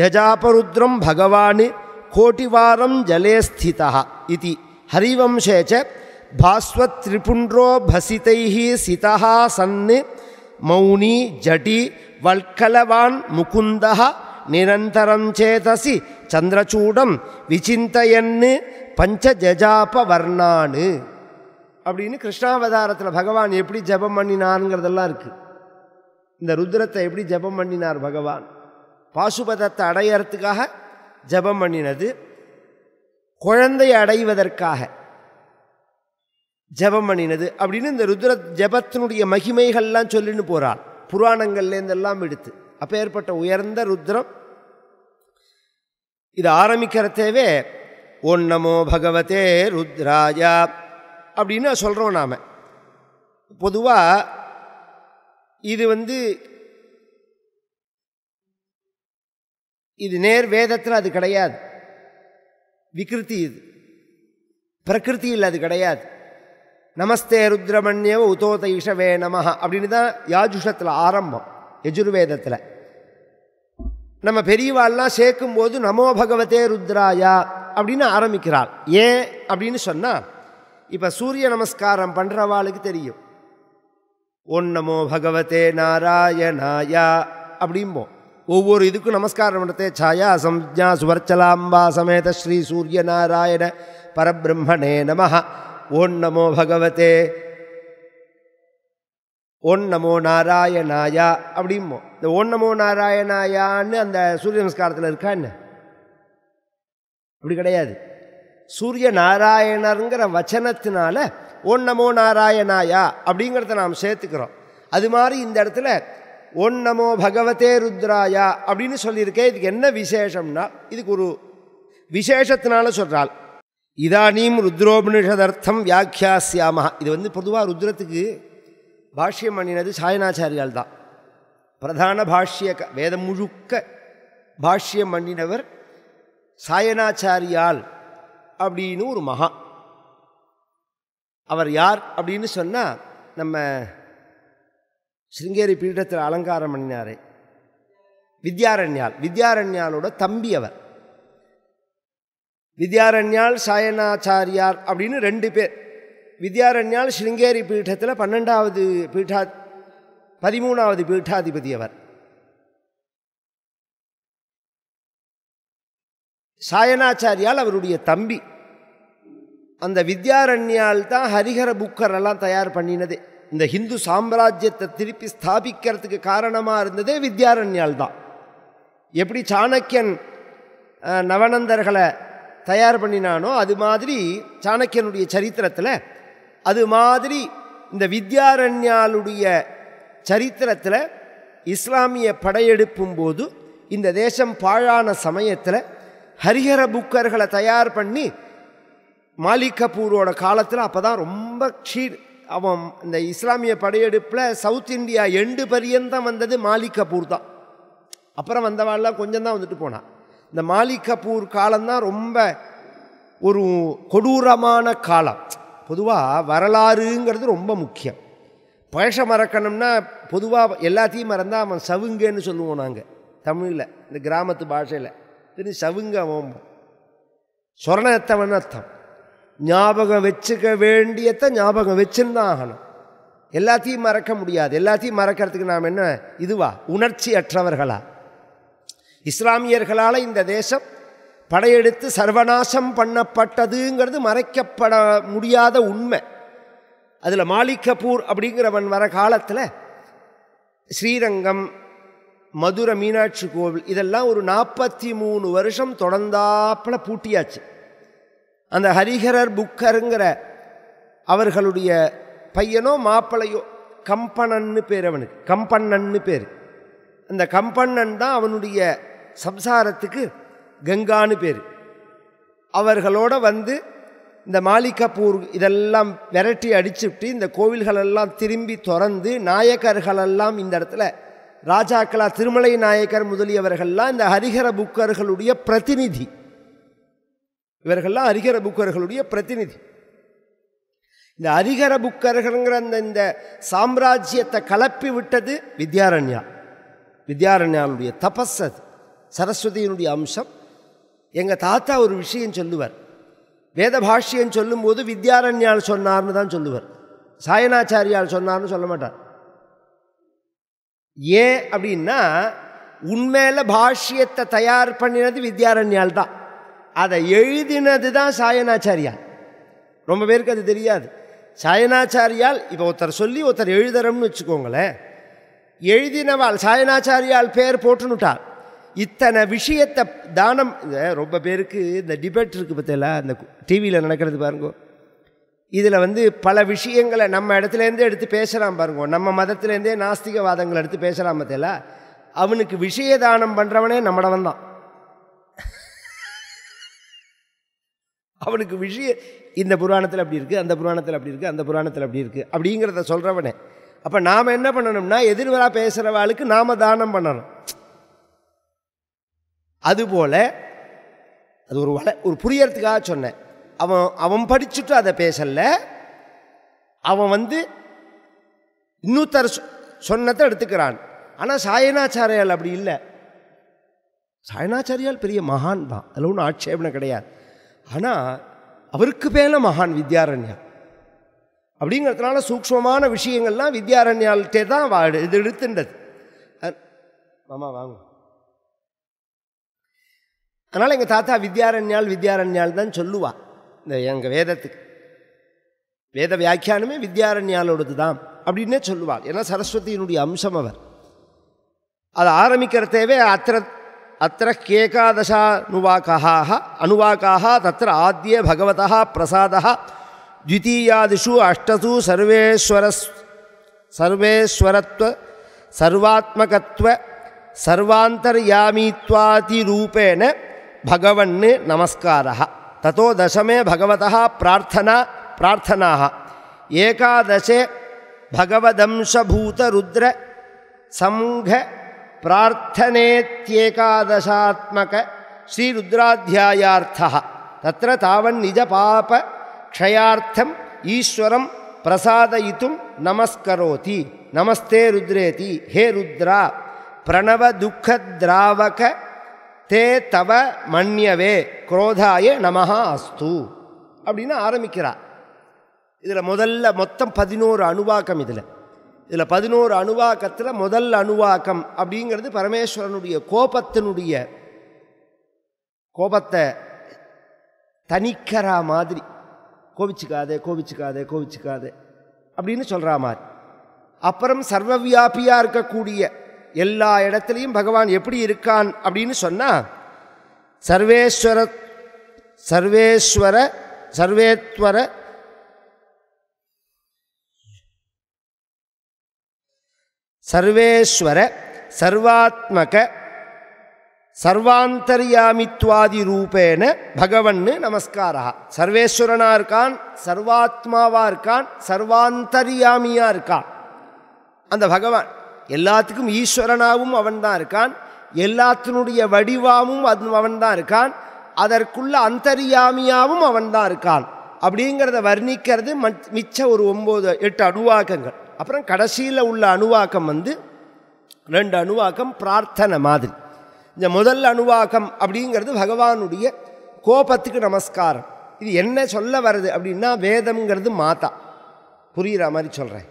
जजापरुद्रं भगवानि कोटिवारं जले स्थितः इति ஹரிவம்சேச்ச பாஸ்வத் திரிபுண்டோ பசிதை சிதா சன்னு மௌனி ஜடி வல்கலவான் முகுந்த நிரந்தரம் சேதசி சந்திரச்சூடம் விசிந்தயன்னு பஞ்சஜஜாபவர்ணானு அப்படின்னு கிருஷ்ணாவதாரத்தில் பகவான் எப்படி ஜபம் பண்ணினாருங்கிறதெல்லாம் இருக்குது இந்த ருத்ரத்தை எப்படி ஜபம் பண்ணினார் பகவான் பாசுபதத்தை அடையறதுக்காக ஜபம் பண்ணினது குழந்தை அடைவதற்காக ஜபம் பண்ணினது அப்படின்னு இந்த ருத்ர ஜபத்தினுடைய மகிமைகள்லாம் சொல்லின்னு போகிறாள் புராணங்கள்லேருந்தெல்லாம் எடுத்து அப்போ ஏற்பட்ட உயர்ந்த ருத்ரம் இது ஆரம்பிக்கிறதேவே ஒன் நமோ பகவதே ருத்ராஜா அப்படின்னு சொல்கிறோம் நாம் பொதுவாக இது வந்து இது நேர் வேதத்தில் அது கிடையாது விகிருதி இது பிரகிருத்தியில் அது கிடையாது நமஸ்தே ருத்ரமண்ய உதோத இஷவே நம அப்படின்னு தான் யாஜுஷத்தில் ஆரம்பம் யஜுர்வேதத்தில் நம்ம பெரியவாள்லாம் சேர்க்கும் போது நமோ பகவதே ருத்ராயா அப்படின்னு ஆரம்பிக்கிறாள் ஏன் அப்படின்னு சொன்னால் இப்போ சூரிய நமஸ்காரம் பண்ணுறவாளுக்கு தெரியும் ஓன் நமோ பகவதே நாராயணாயா அப்படிம்போம் ஒவ்வொரு இதுக்கும் நமஸ்காரம் பண்ணுறது சாயா சம்ஜா சுவர்ச்சலாம்பா சமேத ஸ்ரீ சூரிய நாராயண பரபிரம்மணே நம ஓம் நமோ பகவதே ஓம் நமோ நாராயணாயா அப்படிம்போ இந்த ஓம் நமோ நாராயணாயான்னு அந்த சூரிய நமஸ்காரத்தில் இருக்கா என்ன அப்படி கிடையாது சூரிய நாராயணருங்கிற வச்சனத்தினால ஓம் நமோ நாராயணாயா அப்படிங்கிறத நாம் சேர்த்துக்கிறோம் அது மாதிரி இந்த இடத்துல ஒன் நமோ பகவதே ருத்ராயா அப்படின்னு சொல்லியிருக்கேன் இதுக்கு என்ன விசேஷம்னா இதுக்கு ஒரு விசேஷத்தினால சொல்கிறாள் இதானீம் ருத்ரோபனிஷதர்த்தம் வியாக்கியாசியாமா இது வந்து பொதுவாக ருத்ரத்துக்கு பாஷ்யம் பண்ணினது சாயனாச்சாரியால் தான் பிரதான பாஷ்ய வேதம் முழுக்க பாஷ்யம் பண்ணினவர் சாயனாச்சாரியால் அப்படின்னு ஒரு மகா அவர் யார் அப்படின்னு சொன்னால் நம்ம சிருங்கேரி பீடத்தில் அலங்காரம் பண்ணினார் வித்யாரண்யால் வித்யாரண்யாலோட தம்பி அவர் வித்யாரண்யால் சாயனாச்சாரியார் அப்படின்னு ரெண்டு பேர் வித்யாரண்யால் சிருங்கேரி பீட்டத்தில் பன்னெண்டாவது பீட்டா பதிமூணாவது பீட்டாதிபதி அவர் சாயனாச்சாரியால் அவருடைய தம்பி அந்த வித்யாரண்யால் தான் ஹரிஹர புக்கர் எல்லாம் தயார் பண்ணினதே இந்த ஹிந்து சாம்ராஜ்யத்தை திருப்பி ஸ்தாபிக்கிறதுக்கு காரணமாக இருந்ததே வித்யாரண்யால் தான் எப்படி சாணக்கியன் நவநந்தர்களை தயார் பண்ணினானோ அது மாதிரி சாணக்கியனுடைய சரித்திரத்தில் அது மாதிரி இந்த வித்யாரண்யாளுடைய சரித்திரத்தில் இஸ்லாமிய படையெடுப்பும் போது இந்த தேசம் பாழான சமயத்தில் ஹரிஹர புக்கர்களை தயார் பண்ணி மாலிக் கபூரோட காலத்தில் அப்போ தான் ரொம்ப க்ஷீர் அவன் இந்த இஸ்லாமிய படையெடுப்பில் சவுத் இந்தியா எண்டு பரியந்தம் வந்தது மாலிக் கபூர் தான் அப்புறம் வந்தவாள்லாம் கொஞ்சம் தான் வந்துட்டு போனான் இந்த மாலிக் கபூர் காலம்தான் ரொம்ப ஒரு கொடூரமான காலம் பொதுவாக வரலாறுங்கிறது ரொம்ப முக்கியம் பழச மறக்கணும்னா பொதுவாக எல்லாத்தையும் மறந்தால் அவன் சவுங்கன்னு சொல்லுவோம் நாங்கள் தமிழில் இந்த கிராமத்து பாஷையில் திரு சவுங்க அவன் சொரணத்தவன் அர்த்தம் ஞாபகம் வச்சுக்க வேண்டியத்தை ஞாபகம் வச்சுருந்தான் ஆகணும் எல்லாத்தையும் மறக்க முடியாது எல்லாத்தையும் மறக்கிறதுக்கு நாம் என்ன இதுவா உணர்ச்சி அற்றவர்களா இஸ்லாமியர்களால் இந்த தேசம் படையெடுத்து சர்வநாசம் பண்ணப்பட்டதுங்கிறது மறைக்கப்பட முடியாத உண்மை அதில் மாலிக் கபூர் அப்படிங்கிறவன் வர காலத்தில் ஸ்ரீரங்கம் மதுரை மீனாட்சி கோவில் இதெல்லாம் ஒரு நாற்பத்தி மூணு வருஷம் தொடர்ந்தாப்பில் பூட்டியாச்சு அந்த ஹரிஹரர் புக்கருங்கிற அவர்களுடைய பையனோ மாப்பிளையோ கம்பணன்னு பேர் அவனுக்கு கம்பண்ணன்னு பேர் அந்த கம்பண்ணன் தான் அவனுடைய சம்சாரத்துக்கு கங்கான்னு பேர் அவர்களோட வந்து இந்த மாலிகாப்பூர் இதெல்லாம் விரட்டி அடிச்சுட்டு இந்த கோவில்களெல்லாம் திரும்பி திறந்து நாயக்கர்களெல்லாம் இந்த இடத்துல ராஜாக்களா திருமலை நாயக்கர் முதலியவர்கள்லாம் இந்த ஹரிஹர புக்கர்களுடைய பிரதிநிதி இவர்கள்லாம் அரிகர புக்கர்களுடைய பிரதிநிதி இந்த அரிகர புக்கர்கள்ங்கிற அந்த இந்த சாம்ராஜ்யத்தை கலப்பி விட்டது வித்யாரண்யா வித்யாரண்யாவுடைய தபஸ் அது சரஸ்வதியினுடைய அம்சம் எங்கள் தாத்தா ஒரு விஷயம் சொல்லுவார் வேத பாஷ்யம் சொல்லும்போது வித்யாரண்யால் சொன்னார்னு தான் சொல்லுவார் சாயனாச்சாரியால் சொன்னார்னு சொல்ல மாட்டார் ஏன் அப்படின்னா உண்மையில் பாஷ்யத்தை தயார் பண்ணினது வித்யாரண்யால் தான் அதை எழுதினது தான் சாயனாச்சாரியால் ரொம்ப பேருக்கு அது தெரியாது சாயனாச்சாரியால் இப்போ ஒருத்தர் சொல்லி ஒருத்தர் எழுதுறோம்னு வச்சுக்கோங்களேன் எழுதினவாள் சாயனாச்சாரியால் பேர் போட்டுனுட்டாள் இத்தனை விஷயத்தை தானம் ரொம்ப பேருக்கு இந்த டிபேட் இருக்குது பார்த்தீங்களா அந்த டிவியில் நடக்கிறது பாருங்கோ இதில் வந்து பல விஷயங்களை நம்ம இடத்துலேருந்தே எடுத்து பேசலாம் பாருங்க நம்ம மதத்துலேருந்தே நாஸ்திகவாதங்களை எடுத்து பேசலாம் பார்த்தீங்களா அவனுக்கு விஷய தானம் பண்ணுறவனே நம்மளவன் தான் அவனுக்கு விஷயம் இந்த புராணத்தில் அப்படி இருக்குது அந்த புராணத்தில் அப்படி இருக்குது அந்த புராணத்தில் அப்படி இருக்குது அப்படிங்கிறத சொல்கிறவனே அப்போ நாம் என்ன பண்ணணும்னா எதிர்வரா பேசுகிறவாளுக்கு நாம் தானம் பண்ணணும் அதுபோல் அது ஒரு வள ஒரு புரியறதுக்காக சொன்னேன் அவன் அவன் படிச்சுட்டு அதை பேசலை அவன் வந்து இன்னொருத்தர் சொன்னதை எடுத்துக்கிறான் ஆனால் சாயனாச்சாரியால் அப்படி இல்லை சாயனாச்சாரியால் பெரிய மகான் தான் அதில் ஒன்றும் ஆட்சேபனை கிடையாது ஆனால் அவருக்கு மேலே மகான் வித்யாரண்யா அப்படிங்கிறதுனால சூக்மமான விஷயங்கள்லாம் வித்யாரண்யால்கிட்டே தான் வா இது எடுத்துன்றது மாமா வாங்க அதனால் எங்கள் தாத்தா வித்யாரண்யால் வித்யாரண்யால் தான் சொல்லுவா இந்த எங்கள் வேதத்துக்கு வேத வியாக்கியானமே வித்யாரண்யாலோடது தான் அப்படின்னே சொல்லுவாள் ஏன்னா சரஸ்வதியினுடைய அம்சம் அவர் அதை ஆரம்பிக்கிறதேவே அத்திர अत्र केकादशानुवाकाः अनुवाकाः तत्र आद्ये भगवतः प्रसादः द्वितीयादिषु अष्टसु सर्वेश्वर सर्वेश्वरत्व सर्वात्मकत्व सर्वान्तर्यामीत्वातिरूपेण भगवन् नमस्कारः ततो दशमे भगवतः प्रार्थना प्रार्थनाः एकादशे भगवदंशभूतरुद्र सङ्घ பிரார்த்தனேத்யேகாதசாத்மக ஸ்ரீருத்ராத்தியாயார்த்தா தத்திர தாவன் நிஜ பாப க்ஷயார்த்தம் ஈஸ்வரம் பிரசாதயித்தும் நமஸ்கரோதி நமஸ்தே ருத்ரேதி ஹே ருத்ரா பிரணவ துக்கதிராவக தே தவ மன்யவே குரோதாய நமஹா அஸ்து அப்படின்னு ஆரம்பிக்கிறார் இதில் முதல்ல மொத்தம் பதினோரு அணுவாக்கம் இதில் இதில் பதினோரு அணுவாக்கத்தில் முதல் அணுவாக்கம் அப்படிங்கிறது பரமேஸ்வரனுடைய கோபத்தினுடைய கோபத்தை தணிக்கிறா மாதிரி கோவிச்சுக்காதே கோவிச்சுக்காதே கோவிச்சுக்காதே அப்படின்னு சொல்கிறா மாதிரி அப்புறம் சர்வவியாபியாக இருக்கக்கூடிய எல்லா இடத்துலையும் பகவான் எப்படி இருக்கான் அப்படின்னு சொன்னால் சர்வேஸ்வர சர்வேஸ்வர சர்வேத்வர சர்வேஸ்வர சர்வாத்மக சர்வாந்தர்யாமித்வாதி ரூபேன பகவன்னு நமஸ்காரா சர்வேஸ்வரனாக இருக்கான் சர்வாத்மாவாக இருக்கான் சர்வாந்தர்யாமியாக இருக்கான் அந்த பகவான் எல்லாத்துக்கும் ஈஸ்வரனாகவும் அவன்தான் இருக்கான் எல்லாத்தினுடைய வடிவாகவும் அது அவன்தான் இருக்கான் அதற்குள்ள அந்தரியாமியாவும் அவன்தான் இருக்கான் அப்படிங்கிறத வர்ணிக்கிறது மிச்ச ஒரு ஒம்பது எட்டு அணுவாக்கங்கள் அப்புறம் கடைசியில் உள்ள அணுவாக்கம் வந்து ரெண்டு அணுவாக்கம் பிரார்த்தனை மாதிரி இந்த முதல் அணுவாக்கம் அப்படிங்கிறது பகவானுடைய கோபத்துக்கு நமஸ்காரம் இது என்ன சொல்ல வருது அப்படின்னா வேதம்ங்கிறது மாதா புரிகிற மாதிரி சொல்கிறேன்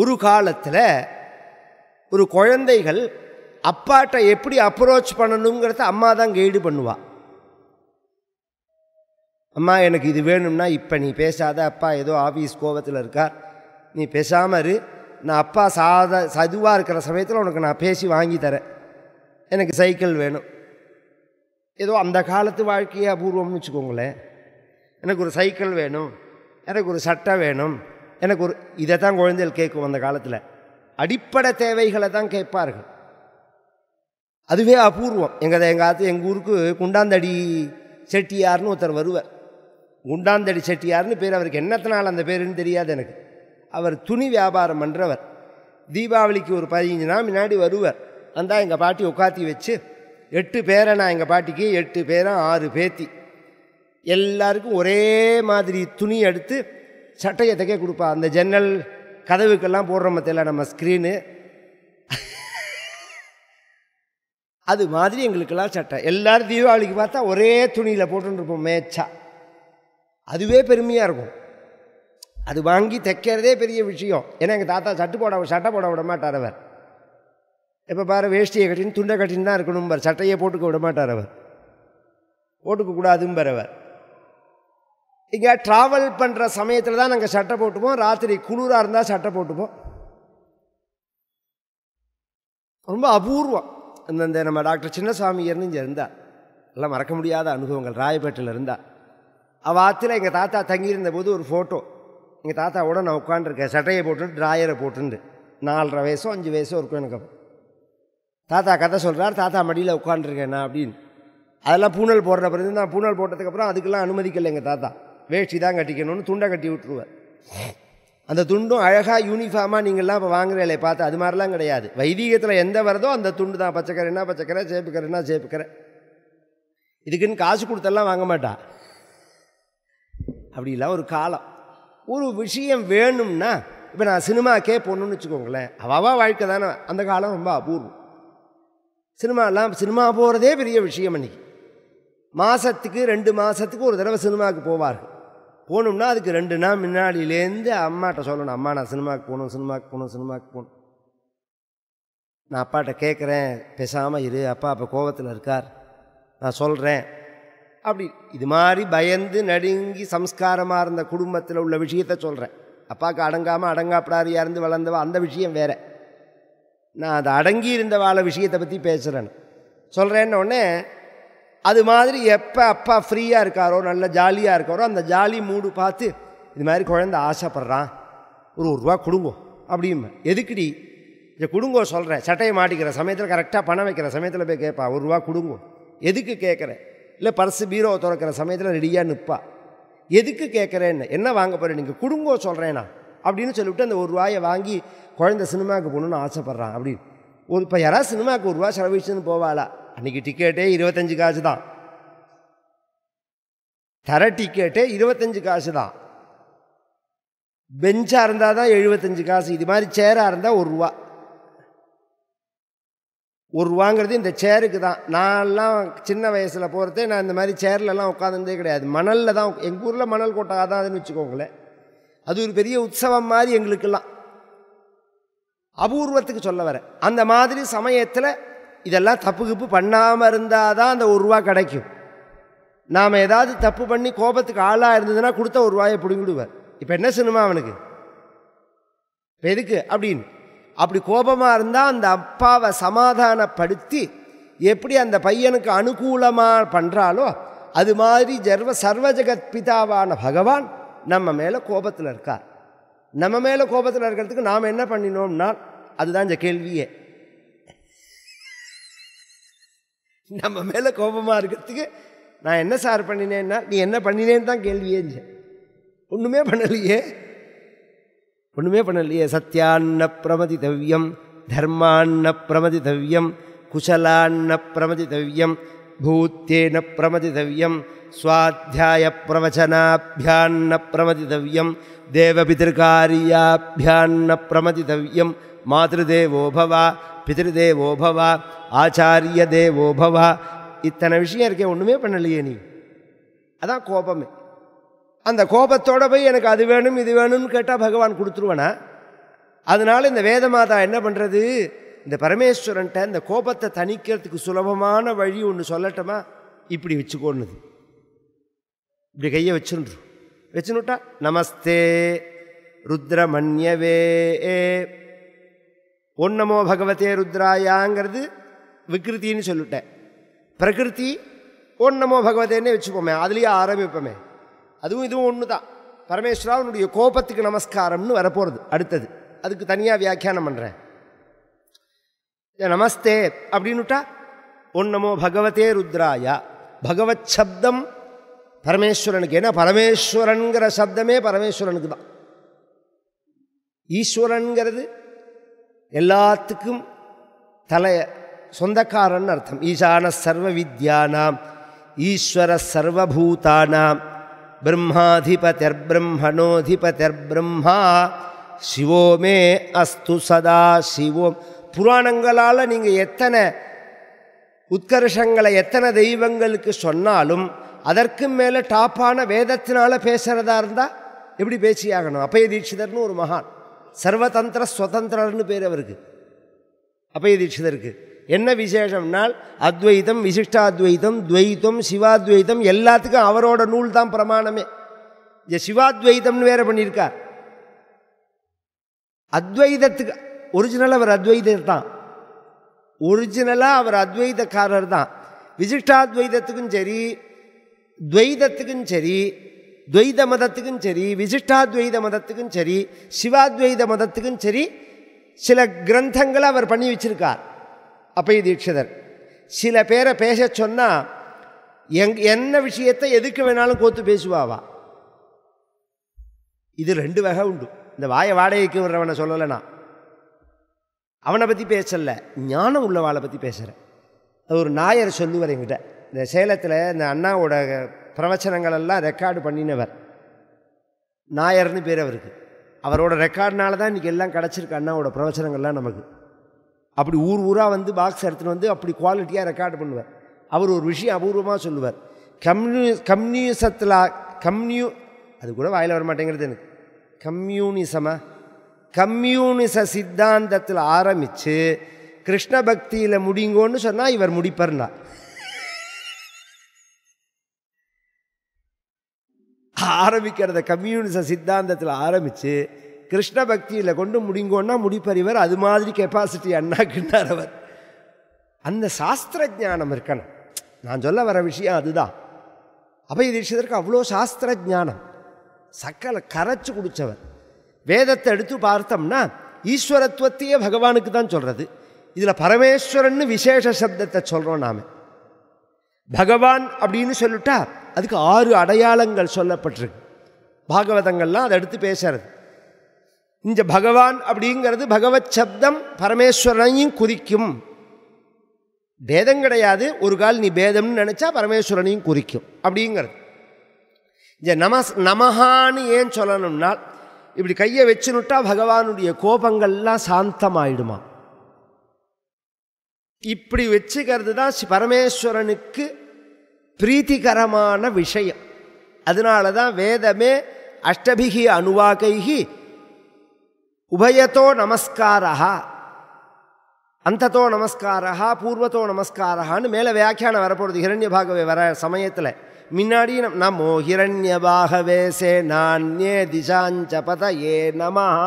ஒரு காலத்தில் ஒரு குழந்தைகள் அப்பாட்ட எப்படி அப்ரோச் பண்ணணுங்கிறத அம்மா தான் கைடு பண்ணுவாள் அம்மா எனக்கு இது வேணும்னா இப்போ நீ பேசாத அப்பா ஏதோ ஆஃபீஸ் கோபத்தில் இருக்கார் நீ பேசாமல் இரு நான் அப்பா சாத சதுவாக இருக்கிற சமயத்தில் உனக்கு நான் பேசி வாங்கி தரேன் எனக்கு சைக்கிள் வேணும் ஏதோ அந்த காலத்து வாழ்க்கையை அபூர்வம்னு வச்சுக்கோங்களேன் எனக்கு ஒரு சைக்கிள் வேணும் எனக்கு ஒரு சட்டை வேணும் எனக்கு ஒரு இதை தான் குழந்தைகள் கேட்கும் அந்த காலத்தில் அடிப்படை தேவைகளை தான் கேட்பார்கள் அதுவே அபூர்வம் எங்கள் எங்கள் ஆற்று எங்கள் ஊருக்கு குண்டாந்தடி செட்டியார்னு ஒருத்தர் வருவார் குண்டாந்தடி செட்டியார்னு பேர் அவருக்கு என்னத்தினால் அந்த பேருன்னு தெரியாது எனக்கு அவர் துணி வியாபாரம் பண்ணுறவர் தீபாவளிக்கு ஒரு பதினஞ்சு நாள் முன்னாடி வருவர் வந்தால் எங்கள் பாட்டி உட்காத்தி வச்சு எட்டு பேரை நான் எங்கள் பாட்டிக்கு எட்டு பேரை ஆறு பேத்தி எல்லாருக்கும் ஒரே மாதிரி துணி எடுத்து சட்டையை தைக்க கொடுப்பா அந்த ஜன்னல் கதவுக்கெல்லாம் போடுற மத்தியில் நம்ம ஸ்க்ரீனு அது மாதிரி எங்களுக்கெல்லாம் சட்டை எல்லோரும் தீபாவளிக்கு பார்த்தா ஒரே துணியில் போட்டுருப்போம் மேய்ச்சா அதுவே பெருமையாக இருக்கும் அது வாங்கி தைக்கிறதே பெரிய விஷயம் ஏன்னா எங்கள் தாத்தா சட்டு போட சட்டை போட விட மாட்டார் அவர் இப்போ பாரு வேஷ்டியை கட்டின்னு துண்டை கட்டின்னு தான் இருக்கணும் சட்டையை போட்டுக்க விட மாட்டார் அவர் பார் அவர் இங்கே ட்ராவல் பண்ணுற சமயத்தில் தான் நாங்கள் சட்டை போட்டுப்போம் ராத்திரி குளிராக இருந்தால் சட்டை போட்டுப்போம் ரொம்ப அபூர்வம் அந்தந்த நம்ம டாக்டர் சின்னசாமி இருந்து இங்கே இருந்தார் எல்லாம் மறக்க முடியாத அனுபவங்கள் ராயப்பேட்டையில் இருந்தார் அவள் ஆற்றுல எங்கள் தாத்தா தங்கியிருந்த போது ஒரு ஃபோட்டோ எங்கள் தாத்தாவோட நான் உட்காண்டிருக்கேன் சட்டையை போட்டு ட்ராயரை போட்டுண்டு நாலரை வயசோ அஞ்சு வயசோ இருக்கும் எனக்கு தாத்தா கதை சொல்கிறார் தாத்தா மடியில் உட்காண்டிருக்கேன் நான் அப்படின்னு அதெல்லாம் பூனல் போடுற பிறகு நான் பூனல் போட்டதுக்கப்புறம் அதுக்கெல்லாம் அனுமதிக்கலை எங்கள் தாத்தா வேஷ்டி தான் கட்டிக்கணும்னு துண்டை கட்டி விட்டுருவேன் அந்த துண்டும் அழகாக யூனிஃபார்மாக நீங்கள்லாம் இப்போ வாங்குறீங்களே பார்த்து அது மாதிரிலாம் கிடையாது வைதீகத்தில் எந்த வரதோ அந்த துண்டு தான் என்ன பச்சைக்கரை சேப்புக்கரைன்னா சேப்புக்கரை இதுக்குன்னு காசு கொடுத்தெல்லாம் வாங்க மாட்டாள் அப்படிலாம் ஒரு காலம் ஒரு விஷயம் வேணும்னா இப்போ நான் சினிமாக்கே போகணுன்னு வச்சுக்கோங்களேன் அவாவா வாழ்க்கை தானே அந்த காலம் ரொம்ப அபூர்வம் சினிமாலாம் சினிமா போகிறதே பெரிய விஷயம் அன்றைக்கி மாதத்துக்கு ரெண்டு மாதத்துக்கு ஒரு தடவை சினிமாவுக்கு போவார்கள் போகணும்னா அதுக்கு ரெண்டு நாள் முன்னாடியிலேருந்து அம்மாட்ட சொல்லணும் அம்மா நான் சினிமாவுக்கு போகணும் சினிமாவுக்கு போகணும் சினிமாவுக்கு போகணும் நான் அப்பாட்ட கேட்குறேன் பேசாமல் இரு அப்பா அப்போ கோபத்தில் இருக்கார் நான் சொல்கிறேன் அப்படி இது மாதிரி பயந்து நடுங்கி சம்ஸ்காரமாக இருந்த குடும்பத்தில் உள்ள விஷயத்த சொல்கிறேன் அப்பாவுக்கு அடங்காமல் அடங்காப்படாரியாக இருந்து வளர்ந்தவா அந்த விஷயம் வேறு நான் அதை அடங்கி இருந்த வாழ விஷயத்தை பற்றி பேசுகிறேன்னு சொல்கிறேன்னொடனே அது மாதிரி எப்போ அப்பா ஃப்ரீயாக இருக்காரோ நல்ல ஜாலியாக இருக்காரோ அந்த ஜாலி மூடு பார்த்து இது மாதிரி குழந்த ஆசைப்பட்றான் ஒரு ஒரு ரூபா கொடுங்கோ அப்படிம்பேன் எதுக்குடி இதை கொடுங்கோ சொல்கிறேன் சட்டையை மாட்டிக்கிற சமயத்தில் கரெக்டாக பணம் வைக்கிற சமயத்தில் போய் கேட்பா ஒரு ரூபா கொடுங்கோ எதுக்கு கேட்குறேன் இல்லை பர்ஸ் பீரோவை திறக்கிற சமயத்தில் ரெடியாக நிற்பா எதுக்கு கேட்குறேன்னு என்ன வாங்க போகிறேன் நீங்கள் கொடுங்கோ சொல்கிறேனா அப்படின்னு சொல்லிவிட்டு அந்த ஒரு ரூபாயை வாங்கி குழந்த சினிமாவுக்கு போகணுன்னு ஆசைப்பட்றான் அப்படின்னு ஒரு இப்போ யாராவது சினிமாவுக்கு ஒரு ரூபா செலவிச்சுன்னு போவாளா அன்றைக்கி டிக்கெட்டே இருபத்தஞ்சு காசு தான் தர டிக்கெட்டே இருபத்தஞ்சு காசு தான் பெஞ்சாக இருந்தால் தான் எழுபத்தஞ்சு காசு இது மாதிரி சேராக இருந்தால் ஒரு ரூபா ஒரு ரூபாங்கிறது இந்த சேருக்கு தான் நான்லாம் சின்ன வயசில் போகிறதே நான் இந்த மாதிரி சேர்லலாம் உட்காந்துருந்தே கிடையாது மணலில் தான் எங்கள் ஊரில் மணல் அதான் அதுன்னு வச்சுக்கோங்களேன் அது ஒரு பெரிய உற்சவம் மாதிரி எங்களுக்கெல்லாம் அபூர்வத்துக்கு சொல்ல வர அந்த மாதிரி சமயத்தில் இதெல்லாம் தப்பு கிப்பு பண்ணாமல் இருந்தால் தான் அந்த ஒரு ரூபா கிடைக்கும் நாம் ஏதாவது தப்பு பண்ணி கோபத்துக்கு ஆளாக இருந்ததுன்னா கொடுத்த ஒரு ரூபாயை பிடிங்கிடுவார் இப்போ என்ன சினிமா அவனுக்கு இப்போ எதுக்கு அப்படின்னு அப்படி கோபமாக இருந்தால் அந்த அப்பாவை சமாதானப்படுத்தி எப்படி அந்த பையனுக்கு அனுகூலமாக பண்ணுறாலோ அது மாதிரி ஜர்வ சர்வஜகத் பிதாவான பகவான் நம்ம மேலே கோபத்தில் இருக்கார் நம்ம மேலே கோபத்தில் இருக்கிறதுக்கு நாம் என்ன பண்ணினோம்னா அதுதான் இந்த கேள்வியே நம்ம மேலே கோபமாக இருக்கிறதுக்கு நான் என்ன சார் பண்ணினேன்னா நீ என்ன பண்ணினேன்னு தான் கேள்வியே ஒன்றுமே பண்ணலையே ஒன்றுமே பண்ணலையே சத்தியான்ன பிரமதிதவ்யம் தர்மான்ன பிரமதிதவ்யம் குசலான்ன பிரமதிதவ்யம் பூத்தேன பிரமதிதவ்யம் சுவாத்தியாய பிரவச்சனாபியான்ன பிரமதிதவ்யம் தேவபிதிருக்காரியாபியான்ன பிரமதிதவ்யம் மாதிருதேவோபவா பிதிருதேவோபவா ஆச்சாரிய தேவோபவா இத்தனை விஷயம் இருக்கே ஒன்றுமே பண்ணலையே நீ அதான் கோபமே அந்த கோபத்தோடு போய் எனக்கு அது வேணும் இது வேணும்னு கேட்டால் பகவான் கொடுத்துருவனா அதனால் இந்த வேத மாதா என்ன பண்ணுறது இந்த பரமேஸ்வரன்ட்ட இந்த கோபத்தை தணிக்கிறதுக்கு சுலபமான வழி ஒன்று சொல்லட்டமா இப்படி வச்சுக்கோணுது இப்படி கையை வச்சுன்று வச்சுனுட்டா நமஸ்தே ருத்ரமன்யவே ஒன்னமோ பகவதே ருத்ராயாங்கிறது விக்கிருத்தின்னு சொல்லிட்டேன் பிரகிருதி ஒன்னமோ பகவதேன்னே வச்சுப்போமே அதுலேயே ஆரம்பிப்போமே அதுவும் இதுவும் ஒன்று தான் பரமேஸ்வரா கோபத்துக்கு நமஸ்காரம்னு வரப்போகிறது அடுத்தது அதுக்கு தனியாக வியாக்கியானம் பண்ணுறேன் நமஸ்தே அப்படின்னுட்டா ஒன்னமோ பகவதே ருத்ராயா பகவத் சப்தம் பரமேஸ்வரனுக்கு ஏன்னா பரமேஸ்வரனுங்கிற சப்தமே பரமேஸ்வரனுக்கு தான் ஈஸ்வரனுங்கிறது எல்லாத்துக்கும் தலைய சொந்தக்காரன் அர்த்தம் ஈசான சர்வ வித்யானாம் ஈஸ்வர சர்வபூதானாம் பிரம்மாதிபதிர்பிரம்மணோதிபதிர்பிரம்மா சிவோமே அஸ்து சதா சிவோம் புராணங்களால் நீங்கள் எத்தனை உத்கர்ஷங்களை எத்தனை தெய்வங்களுக்கு சொன்னாலும் அதற்கு மேலே டாப்பான வேதத்தினால் பேசுகிறதா இருந்தால் எப்படி பேசியாகணும் அப்பய தீட்சிதர்னு ஒரு மகான் சர்வதந்திர ஸ்வதந்திரர்னு பேர் அவருக்கு அப்பய தீட்சிதருக்கு என்ன விசேஷம்னால் அத்வைதம் விசிஷ்டாத்வைதம் துவைத்தம் சிவாத்வைதம் எல்லாத்துக்கும் அவரோட நூல் தான் பிரமாணமே இந்த சிவாத்வைதம்னு வேற பண்ணியிருக்கார் அத்வைதத்துக்கு ஒரிஜினலாக அவர் அத்வைதர் தான் ஒரிஜினலாக அவர் அத்வைதக்காரர் தான் விசிஷ்டாத்வைதத்துக்கும் சரி துவைதத்துக்கும் சரி துவைத மதத்துக்கும் சரி விசிஷ்டாத்வைத மதத்துக்கும் சரி சிவாத்வைத மதத்துக்கும் சரி சில கிரந்தங்களை அவர் பண்ணி வச்சிருக்கார் அப்பைய தீட்சிதர் சில பேரை பேச சொன்னால் எங் என்ன விஷயத்தை எதுக்கு வேணாலும் கோத்து பேசுவாவா இது ரெண்டு வகை உண்டு இந்த வாயை வாடகைக்கு வர்றவனை சொல்லலை நான் அவனை பற்றி பேசலை ஞானம் உள்ளவாளை பற்றி பேசுகிறேன் அது ஒரு நாயர் சொல்லுவார் என்கிட்ட இந்த சேலத்தில் இந்த அண்ணாவோட பிரவச்சனங்களெல்லாம் ரெக்கார்டு பண்ணினவர் நாயர்னு பேர் அவருக்கு அவரோட ரெக்கார்டினால தான் இன்றைக்கி எல்லாம் கிடச்சிருக்கு அண்ணாவோட பிரவச்சனங்கள்லாம் நமக்கு அப்படி ஊர் ஊராக வந்து பாக்ஸ் எடுத்துன்னு வந்து அப்படி குவாலிட்டியாக ரெக்கார்டு பண்ணுவார் அவர் ஒரு விஷயம் அபூர்வமாக சொல்லுவார் கம்யூ கம்யூனிசத்தில் கம்யூ அது கூட வாயில் மாட்டேங்கிறது எனக்கு கம்யூனிசமாக கம்யூனிச சித்தாந்தத்தில் ஆரம்பித்து கிருஷ்ண பக்தியில் முடிங்கோன்னு சொன்னால் இவர் முடிப்பார்னா ஆரம்பிக்கிறத கம்யூனிச சித்தாந்தத்தில் ஆரம்பித்து கிருஷ்ண பக்தியில் கொண்டு முடிங்கோன்னா முடிப்பறிவர் அது மாதிரி கெப்பாசிட்டி அண்ணாக்குன்னார் அவர் அந்த சாஸ்திர ஜானம் இருக்கணும் நான் சொல்ல வர விஷயம் அதுதான் அபய தீட்சிதருக்கு அவ்வளோ சாஸ்திர ஜானம் சக்கலை கரைச்சி குடித்தவர் வேதத்தை எடுத்து பார்த்தோம்னா ஈஸ்வரத்துவத்தையே பகவானுக்கு தான் சொல்கிறது இதில் பரமேஸ்வரன் விசேஷ சப்தத்தை சொல்கிறோம் நாம் பகவான் அப்படின்னு சொல்லிட்டா அதுக்கு ஆறு அடையாளங்கள் சொல்லப்பட்டிருக்கு பாகவதங்கள்லாம் அதை எடுத்து பேசுறது இந்த பகவான் அப்படிங்கிறது பகவத் சப்தம் பரமேஸ்வரனையும் குறிக்கும் பேதம் கிடையாது ஒரு கால் நீ பேதம்னு நினச்சா பரமேஸ்வரனையும் குறிக்கும் அப்படிங்கிறது இந்த நமஸ் நமஹான்னு ஏன் சொல்லணும்னா இப்படி கையை வச்சுனுட்டா பகவானுடைய கோபங்கள்லாம் சாந்தமாயிடுமா இப்படி வச்சுக்கிறது தான் பரமேஸ்வரனுக்கு பிரீத்திகரமான விஷயம் அதனால தான் வேதமே அஷ்டபிகி அணுவாகைகி உபயத்தோ நமஸ்காரா அந்தத்தோ நமஸ்காரா பூர்வத்தோ நமஸ்காரான்னு மேலே வியாக்கியானம் வரப்போகிறது ஹிரண்யபாகவே வர சமயத்தில் முன்னாடி நம் நமோ ஹிரண்யபாகவே சே நான்யே திசாஞ்சபத ஏ நமஹா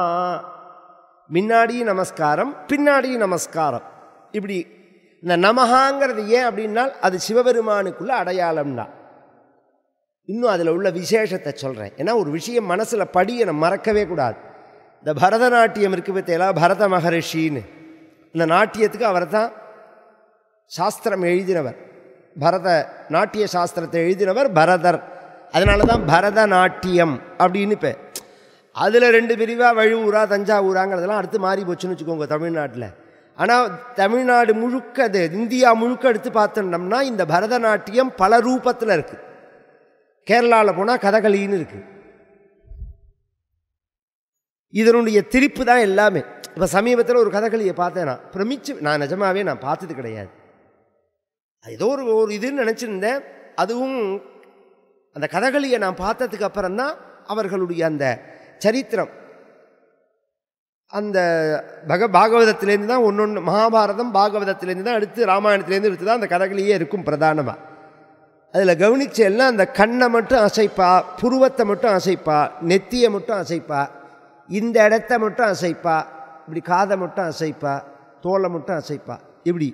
முன்னாடி நமஸ்காரம் பின்னாடி நமஸ்காரம் இப்படி இந்த நமஹாங்கிறது ஏன் அப்படின்னால் அது சிவபெருமானுக்குள்ள அடையாளம்னா இன்னும் அதில் உள்ள விசேஷத்தை சொல்கிறேன் ஏன்னா ஒரு விஷயம் மனசில் படியை நம்ம மறக்கவே கூடாது இந்த பரதநாட்டியம் இருக்குது பார்த்தீங்களா பரத மகரிஷின்னு இந்த நாட்டியத்துக்கு அவர் தான் சாஸ்திரம் எழுதினவர் பரத நாட்டிய சாஸ்திரத்தை எழுதினவர் பரதர் அதனால தான் பரதநாட்டியம் அப்படின்னு இப்போ அதில் ரெண்டு பிரிவாக வழுவூரா தஞ்சாவூராங்கிறதெல்லாம் அடுத்து மாறி போச்சுன்னு வச்சுக்கோங்க தமிழ்நாட்டில் ஆனால் தமிழ்நாடு முழுக்க அது இந்தியா முழுக்க எடுத்து பார்த்துட்டோம்னா இந்த பரதநாட்டியம் பல ரூபத்தில் இருக்குது கேரளாவில் போனால் கதகளின்னு இருக்குது இதனுடைய திருப்பு தான் எல்லாமே இப்போ சமீபத்தில் ஒரு கதகளியை பார்த்தேன் நான் பிரமிச்சு நான் நிஜமாவே நான் பார்த்தது கிடையாது ஏதோ ஒரு ஒரு இதுன்னு நினச்சிருந்தேன் அதுவும் அந்த கதகளியை நான் பார்த்ததுக்கு அப்புறம்தான் அவர்களுடைய அந்த சரித்திரம் அந்த பக பாகவதத்திலேருந்து தான் ஒன்று ஒன்று மகாபாரதம் பாகவதத்திலேருந்து தான் எடுத்து ராமாயணத்துலேருந்து எடுத்து தான் அந்த கதகளியே இருக்கும் பிரதானமாக அதில் கவனிச்ச எல்லாம் அந்த கண்ணை மட்டும் அசைப்பா புருவத்தை மட்டும் அசைப்பா நெத்தியை மட்டும் அசைப்பா இந்த இடத்த மட்டும் அசைப்பா இப்படி காதை மட்டும் அசைப்பா தோலை மட்டும் அசைப்பா இப்படி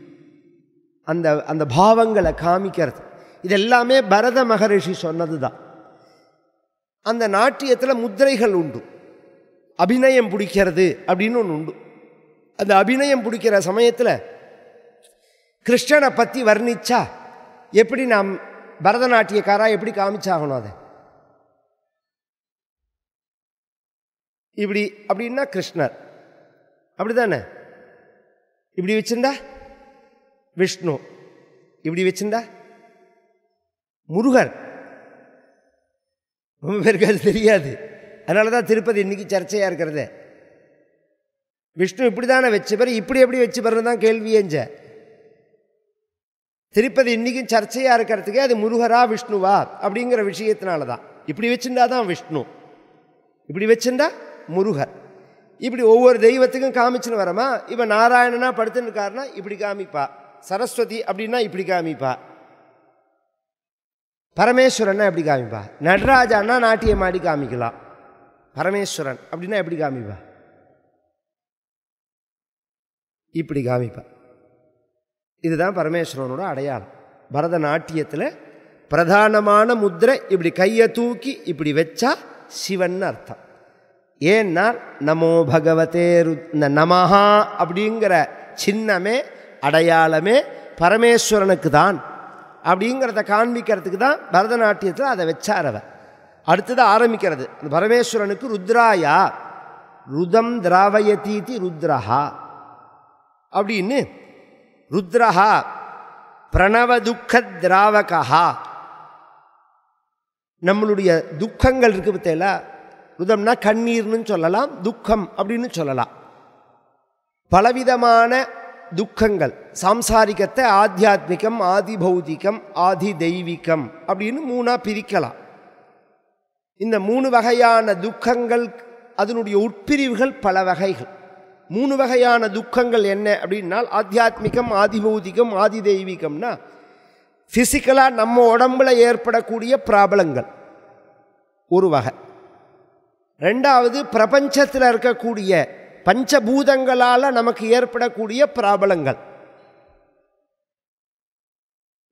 அந்த அந்த பாவங்களை காமிக்கிறது இதெல்லாமே பரத மகரிஷி சொன்னது தான் அந்த நாட்டியத்தில் முத்திரைகள் உண்டு அபிநயம் பிடிக்கிறது அப்படின்னு ஒன்று உண்டு அந்த அபிநயம் பிடிக்கிற சமயத்தில் கிருஷ்ணனை பற்றி வர்ணித்தா எப்படி நாம் பரதநாட்டியக்காராக எப்படி காமிச்சாகணும் அதை இப்படி அப்படின்னா கிருஷ்ணர் அப்படி தானே இப்படி வச்சுருந்தா விஷ்ணு இப்படி வச்சுருந்தா முருகர் ரொம்ப பேருக்கு அது தெரியாது அதனால தான் திருப்பதி இன்றைக்கி சர்ச்சையாக இருக்கிறது விஷ்ணு இப்படி தானே வச்சு பேர் இப்படி எப்படி வச்சு பேர்னு தான் எஞ்ச திருப்பதி இன்றைக்கும் சர்ச்சையாக இருக்கிறதுக்கே அது முருகரா விஷ்ணுவா அப்படிங்கிற விஷயத்தினால தான் இப்படி வச்சுருந்தா தான் விஷ்ணு இப்படி வச்சுருந்தா முருகர் இப்படி ஒவ்வொரு தெய்வத்துக்கும் காமிச்சுன்னு வரமா இப்போ நாராயணனா படுத்துன்னு இருக்காருன்னா இப்படி காமிப்பா சரஸ்வதி அப்படின்னா இப்படி காமிப்பா பரமேஸ்வரன்னா எப்படி காமிப்பா நடராஜான்னா நாட்டியம் ஆடி காமிக்கலாம் பரமேஸ்வரன் அப்படின்னா எப்படி காமிப்பா இப்படி காமிப்பா இதுதான் பரமேஸ்வரனோட அடையாளம் பரதநாட்டியத்தில் பிரதானமான முத்திரை இப்படி கையை தூக்கி இப்படி வச்சா சிவன் அர்த்தம் ஏன்னா நமோ பகவதே ரு நமஹா அப்படிங்கிற சின்னமே அடையாளமே பரமேஸ்வரனுக்கு தான் அப்படிங்கிறத காண்பிக்கிறதுக்கு தான் பரதநாட்டியத்தில் அதை வச்சாரவ அடுத்தது ஆரம்பிக்கிறது பரமேஸ்வரனுக்கு ருத்ராயா ருதம் தீதி ருத்ரஹா அப்படின்னு ருத்ரஹா பிரணவதுக்க திராவகா நம்மளுடைய துக்கங்கள் இருக்குது பார்த்தேலா ருதம்னா கண்ணீர்னு சொல்லலாம் துக்கம் அப்படின்னு சொல்லலாம் பலவிதமான துக்கங்கள் சாம்சாரிகத்தை ஆத்தியாத்மிகம் ஆதி பௌதிகம் ஆதி தெய்வீகம் அப்படின்னு மூணாக பிரிக்கலாம் இந்த மூணு வகையான துக்கங்கள் அதனுடைய உட்பிரிவுகள் பல வகைகள் மூணு வகையான துக்கங்கள் என்ன அப்படின்னால் ஆத்தியாத்மிகம் ஆதிபௌதிகம் ஆதி தெய்வீகம்னா ஃபிசிக்கலாக நம்ம உடம்பில் ஏற்படக்கூடிய பிராபலங்கள் ஒரு வகை ரெண்டாவது பிரபஞ்சத்தில் இருக்கக்கூடிய பஞ்சபூதங்களால் நமக்கு ஏற்படக்கூடிய பிராபலங்கள்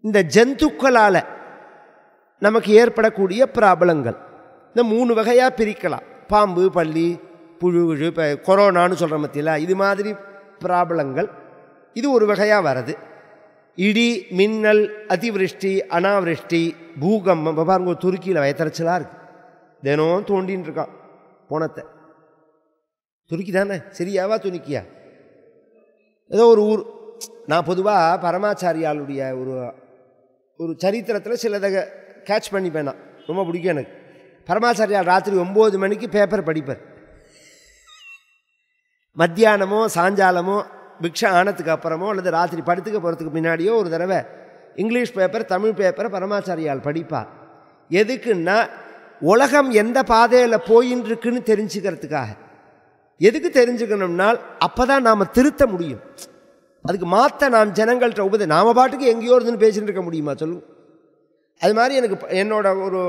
இந்த ஜந்துக்களால் நமக்கு ஏற்படக்கூடிய பிராபலங்கள் இந்த மூணு வகையாக பிரிக்கலாம் பாம்பு பள்ளி புழு புழுகுழு இப்போ கொரோனான்னு சொல்கிற மத்தியில் இது மாதிரி பிராபலங்கள் இது ஒரு வகையாக வருது இடி மின்னல் அதிவிருஷ்டி அனாவிருஷ்டி பூகம்பம் பாருங்க துருக்கியில் வயத்தரைச்சலாக இருக்குது தினம் தோண்டின்னு இருக்கான் போனத்தை துருக்கி தானே சரியாவா துணிக்கியா ஏதோ ஒரு ஊர் நான் பொதுவாக பரமாச்சாரியாளுடைய ஒரு ஒரு சரித்திரத்தில் சிலதை கேட்ச் பண்ணிப்பேன் நான் ரொம்ப பிடிக்கும் எனக்கு பரமாச்சாரியால் ராத்திரி ஒம்பது மணிக்கு பேப்பர் படிப்பார் மத்தியானமோ சாஞ்சாலமோ பிக்ஷா ஆனதுக்கு அப்புறமோ அல்லது ராத்திரி படுத்துக்க போகிறதுக்கு முன்னாடியோ ஒரு தடவை இங்கிலீஷ் பேப்பர் தமிழ் பேப்பரை பரமாச்சாரியால் படிப்பார் எதுக்குன்னா உலகம் எந்த பாதையில் போயின்னு இருக்குன்னு தெரிஞ்சுக்கிறதுக்காக எதுக்கு தெரிஞ்சுக்கணும்னால் அப்போ தான் நாம் திருத்த முடியும் அதுக்கு மாற்ற நான் ஜனங்கள்கிட்ட உபதை நாம் பாட்டுக்கு எங்கேயோ இருந்துன்னு பேசிட்டு இருக்க முடியுமா சொல்லுவோம் அது மாதிரி எனக்கு என்னோட ஒரு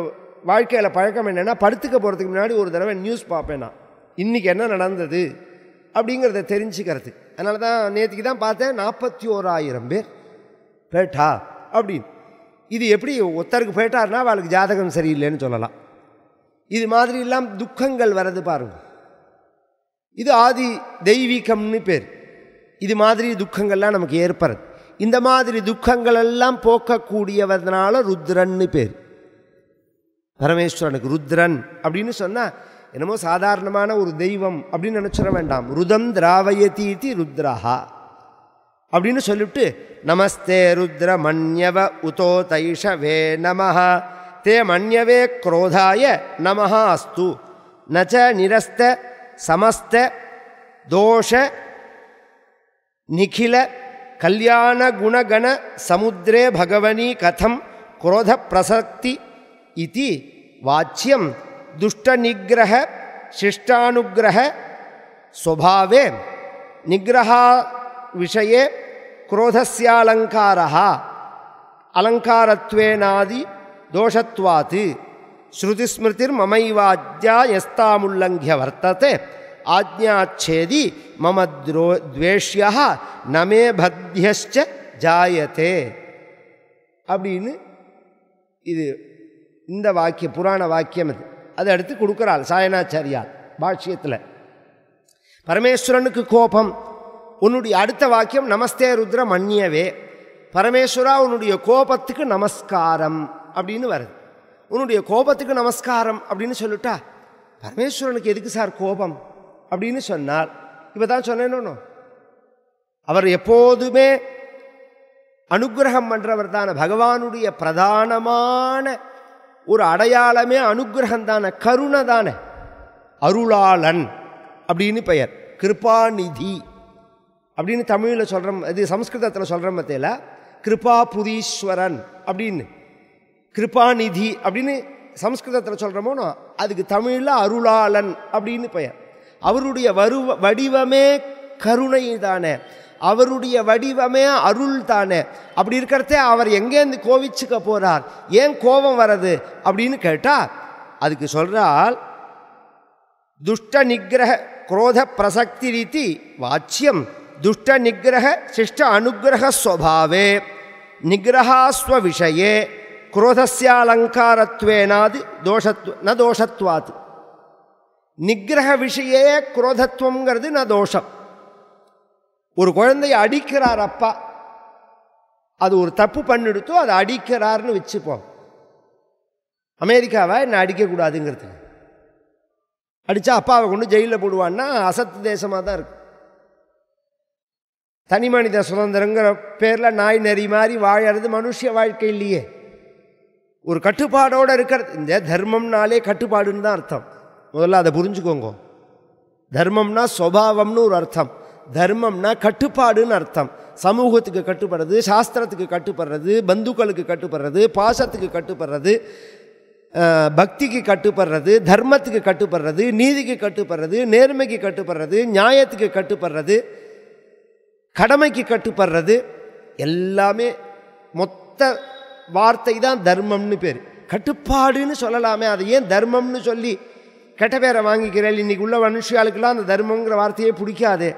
வாழ்க்கையில் பழக்கம் என்னென்னா படுத்துக்க போகிறதுக்கு முன்னாடி ஒரு தடவை நியூஸ் பார்ப்பேன் நான் இன்றைக்கி என்ன நடந்தது அப்படிங்கிறத தெரிஞ்சுக்கிறது அதனால தான் நேற்றுக்கு தான் பார்த்தேன் நாற்பத்தி ஓராயிரம் பேர் பேட்டா அப்படின்னு இது எப்படி ஒருத்தருக்கு போயிட்டாருன்னா அவளுக்கு ஜாதகம் சரியில்லைன்னு சொல்லலாம் இது மாதிரிலாம் துக்கங்கள் வரது பாருங்க இது ஆதி தெய்வீகம்னு பேர் இது மாதிரி துக்கங்கள்லாம் நமக்கு ஏற்படுறது இந்த மாதிரி துக்கங்கள் எல்லாம் போக்கக்கூடியவதனால ருத்ரன்னு பேர் பரமேஸ்வரனுக்கு ருத்ரன் அப்படின்னு சொன்னால் என்னமோ சாதாரணமான ஒரு தெய்வம் அப்படின்னு நினச்சிட வேண்டாம் ருதம் திராவயதீதி ருத்ரஹா அப்படின்னு சொல்லிவிட்டு நமஸ்தே ருத்ர மன்யவ உதோ தைஷவே நமஹா தே மன்யவே குரோதாய நமஹா அஸ்து நச்ச நிரஸ்த சமஸ்த தோஷ நிகில கல்யாண குணகண சமுத்திரே பகவனி கதம் குரோத பிரசக்தி இது வாச்சியம் துஷ்டநிகிரக சிஷ்டானுகிரக ஸ்வபாவே நிகிரகா விஷயே குரோதஸ்யாலங்காரா அலங்காரத்வேனாதி தோஷத்வாத்து ஸ்ருதிஸ்மிருதிர் மமைவாத்யா எஸ்தாமுல்லங்கிய வர்த்தத்தை ஆஜ்ஞாச்சேதி மம துரோ துவேஷ்யா நமே பக்தியச்ச ஜாயத்தே அப்படின்னு இது இந்த வாக்கிய புராண வாக்கியம் இது அதை அடுத்து கொடுக்குறாள் சாயனாச்சாரியால் பாஷ்யத்தில் பரமேஸ்வரனுக்கு கோபம் உன்னுடைய அடுத்த வாக்கியம் நமஸ்தே ருத்ர மன்னியவே பரமேஸ்வரா உன்னுடைய கோபத்துக்கு நமஸ்காரம் அப்படின்னு வருது உன்னுடைய கோபத்துக்கு நமஸ்காரம் அப்படின்னு சொல்லிட்டா பரமேஸ்வரனுக்கு எதுக்கு சார் கோபம் அப்படின்னு சொன்னால் இப்போ தான் சொன்னேன்னு அவர் எப்போதுமே அனுகிரகம் பண்ணுறவர் தான பகவானுடைய பிரதானமான ஒரு அடையாளமே அனுகிரகம் தானே கருணை தானே அருளாளன் அப்படின்னு பெயர் கிருபாநிதி அப்படின்னு தமிழில் சொல்கிற இது சம்ஸ்கிருதத்தில் சொல்கிற மத்தியில் கிருபா புதீஸ்வரன் அப்படின்னு கிருபாநிதி அப்படின்னு சம்ஸ்கிருதத்தில் சொல்கிறோமோனோ அதுக்கு தமிழில் அருளாளன் அப்படின்னு பெயர் அவருடைய வருவ வடிவமே கருணை தானே அவருடைய வடிவமே அருள் தானே அப்படி இருக்கிறத அவர் எங்கேருந்து கோவிச்சுக்க போகிறார் ஏன் கோபம் வர்றது அப்படின்னு கேட்டால் அதுக்கு சொல்கிறால் துஷ்ட நிகிரக குரோத பிரசக்தி ரீதி வாச்சியம் துஷ்ட நிகிரக சிஷ்ட அனுகிரகஸ்வபாவே நிகிரகாஸ்வ விஷயே क्रोधस्यालङ्कारत्वेनादि தோஷத்வ ந दोषत्वात् நிகிரக விஷயே குரோதத்துவங்கிறது நான் தோஷம் ஒரு குழந்தைய அடிக்கிறார் அப்பா அது ஒரு தப்பு பண்ணிடுத்தோ அதை அடிக்கிறார்னு வச்சுப்போம் அமெரிக்காவை என்னை அடிக்கக்கூடாதுங்கிறது அடித்தா அப்பாவை கொண்டு ஜெயிலில் போடுவான்னா அசத்து தேசமாக தான் இருக்கும் தனி மனித சுதந்திரங்கிற பேரில் நாய் நெறி மாதிரி வாழறது மனுஷ வாழ்க்கை இல்லையே ஒரு கட்டுப்பாடோடு இருக்கிறது இந்த தர்மம்னாலே கட்டுப்பாடுன்னு தான் அர்த்தம் முதல்ல அதை புரிஞ்சுக்கோங்க தர்மம்னா சுவாவம்னு ஒரு அர்த்தம் தர்மம்னா கட்டுப்பாடுன்னு அர்த்தம் சமூகத்துக்கு கட்டுப்படுறது சாஸ்திரத்துக்கு கட்டுப்படுறது பந்துக்களுக்கு கட்டுப்படுறது பாசத்துக்கு கட்டுப்படுறது பக்திக்கு கட்டுப்படுறது தர்மத்துக்கு கட்டுப்படுறது நீதிக்கு கட்டுப்படுறது நேர்மைக்கு கட்டுப்படுறது நியாயத்துக்கு கட்டுப்படுறது கடமைக்கு கட்டுப்படுறது எல்லாமே மொத்த வார்த்தை தான் தர்மம்னு பேர் கட்டுப்பாடுன்னு சொல்லலாமே அதை ஏன் தர்மம்னு சொல்லி கெட்ட பேரை வாங்கிக்கிறேன் இன்றைக்கி உள்ள மனுஷியாளுக்கெல்லாம் அந்த தர்மங்கிற வார்த்தையே பிடிக்காது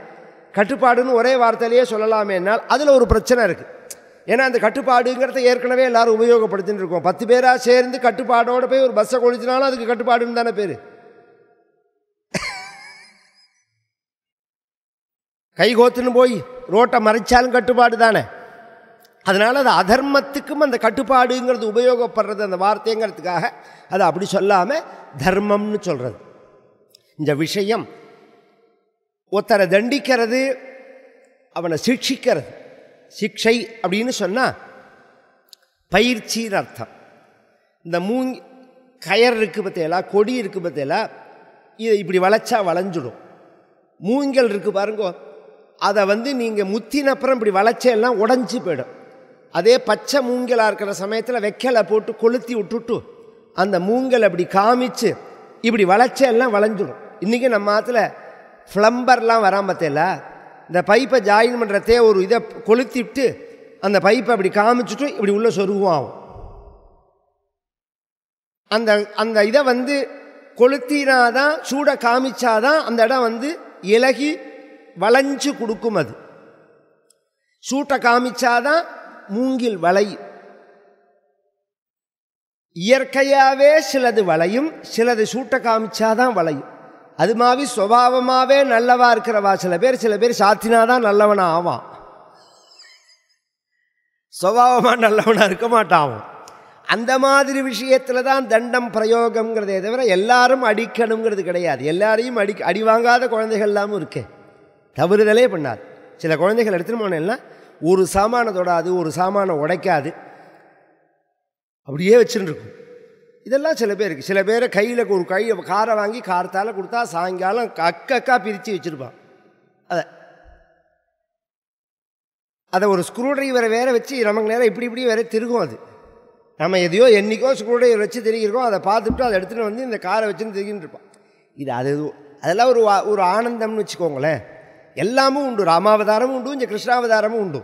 கட்டுப்பாடுன்னு ஒரே வார்த்தையிலேயே சொல்லலாமே என்னால் அதில் ஒரு பிரச்சனை இருக்குது ஏன்னா அந்த கட்டுப்பாடுங்கிறத ஏற்கனவே எல்லோரும் உபயோகப்படுத்தின்னு இருக்கோம் பத்து பேராக சேர்ந்து கட்டுப்பாடோடு போய் ஒரு பஸ்ஸை கொழிச்சினாலும் அதுக்கு கட்டுப்பாடுன்னு தானே பேர் [LAUGHS] கைகோத்துன்னு போய் ரோட்டை மறைச்சாலும் கட்டுப்பாடு தானே அதனால் அது அதர்மத்துக்கும் அந்த கட்டுப்பாடுங்கிறது உபயோகப்படுறது அந்த வார்த்தைங்கிறதுக்காக அது அப்படி சொல்லாமல் தர்மம்னு சொல்கிறது இந்த விஷயம் ஒருத்தரை தண்டிக்கிறது அவனை சிக்ஷிக்கிறது சிக்ஷை அப்படின்னு சொன்னால் பயிற்சின்னு அர்த்தம் இந்த மூங் கயர் இருக்குது பார்த்தேலா கொடி இருக்குது பார்த்தேலா இதை இப்படி வளைச்சா வளைஞ்சிடும் மூங்கல் இருக்குது பாருங்கோ அதை வந்து நீங்கள் முத்தினப்புறம் இப்படி வளைச்செல்லாம் உடஞ்சி போயிடும் அதே பச்சை மூங்கலாக இருக்கிற சமயத்தில் வெக்கலை போட்டு கொளுத்தி விட்டுட்டு அந்த மூங்கல் அப்படி காமிச்சு இப்படி வளர்ச்செல்லாம் வளைஞ்சிடும் இன்றைக்கி நம்ம ஆற்றுல ஃப்ளம்பர்லாம் வராமல் பார்த்தேல இந்த பைப்பை ஜாயின் பண்ணுறதே ஒரு இதை கொளுத்திட்டு அந்த பைப்பை அப்படி காமிச்சுட்டு இப்படி உள்ள சொருகும் ஆகும் அந்த அந்த இதை வந்து கொளுத்தினாதான் சூடை காமிச்சாதான் அந்த இடம் வந்து இலகி வளைஞ்சு கொடுக்கும் அது சூட்டை காமிச்சாதான் மூங்கில் வலை இயற்கையாகவே சிலது வளையும் சிலது சூட்ட காமிச்சாதான் வளையும் அது மாதிரி சுவாவமாகவே நல்லவா இருக்கிறவா சில பேர் சில பேர் சாத்தினாதான் நல்லவனா ஆவான் சுவாவமாக நல்லவனாக இருக்க மாட்டான் அந்த மாதிரி விஷயத்தில் தான் தண்டம் பிரயோகங்கிறதே தவிர எல்லாரும் அடிக்கணுங்கிறது கிடையாது எல்லாரையும் அடி அடி வாங்காத இல்லாமல் இருக்கு தவறுதலே பண்ணார் சில குழந்தைகள் எடுத்துன்னு போனேன்னா ஒரு சாமானை தொடாது ஒரு சாமானை உடைக்காது அப்படியே வச்சுருக்கும் இதெல்லாம் சில பேருக்கு சில பேரை கையில் ஒரு கை காரை வாங்கி காரத்தால் கொடுத்தா சாயங்காலம் அக்கக்கா பிரித்து வச்சுருப்பான் அதை அதை ஒரு ஸ்க்ரூ ட்ரைவரை வேற வச்சு நமக்கு நேரம் இப்படி இப்படி வேற திருகும் அது நம்ம எதையோ என்றைக்கோ ஸ்க்ரூ ட்ரைவர் வச்சு திருகிருக்கோம் அதை பார்த்துட்டு அதை எடுத்துகிட்டு வந்து இந்த காரை வச்சுன்னு திருகின்னு இருப்பான் இது அது அதெல்லாம் ஒரு ஒரு ஆனந்தம்னு வச்சுக்கோங்களேன் எல்லாமும் உண்டு ராமாவதாரமும் உண்டு இங்கே கிருஷ்ணாவதாரமும் உண்டு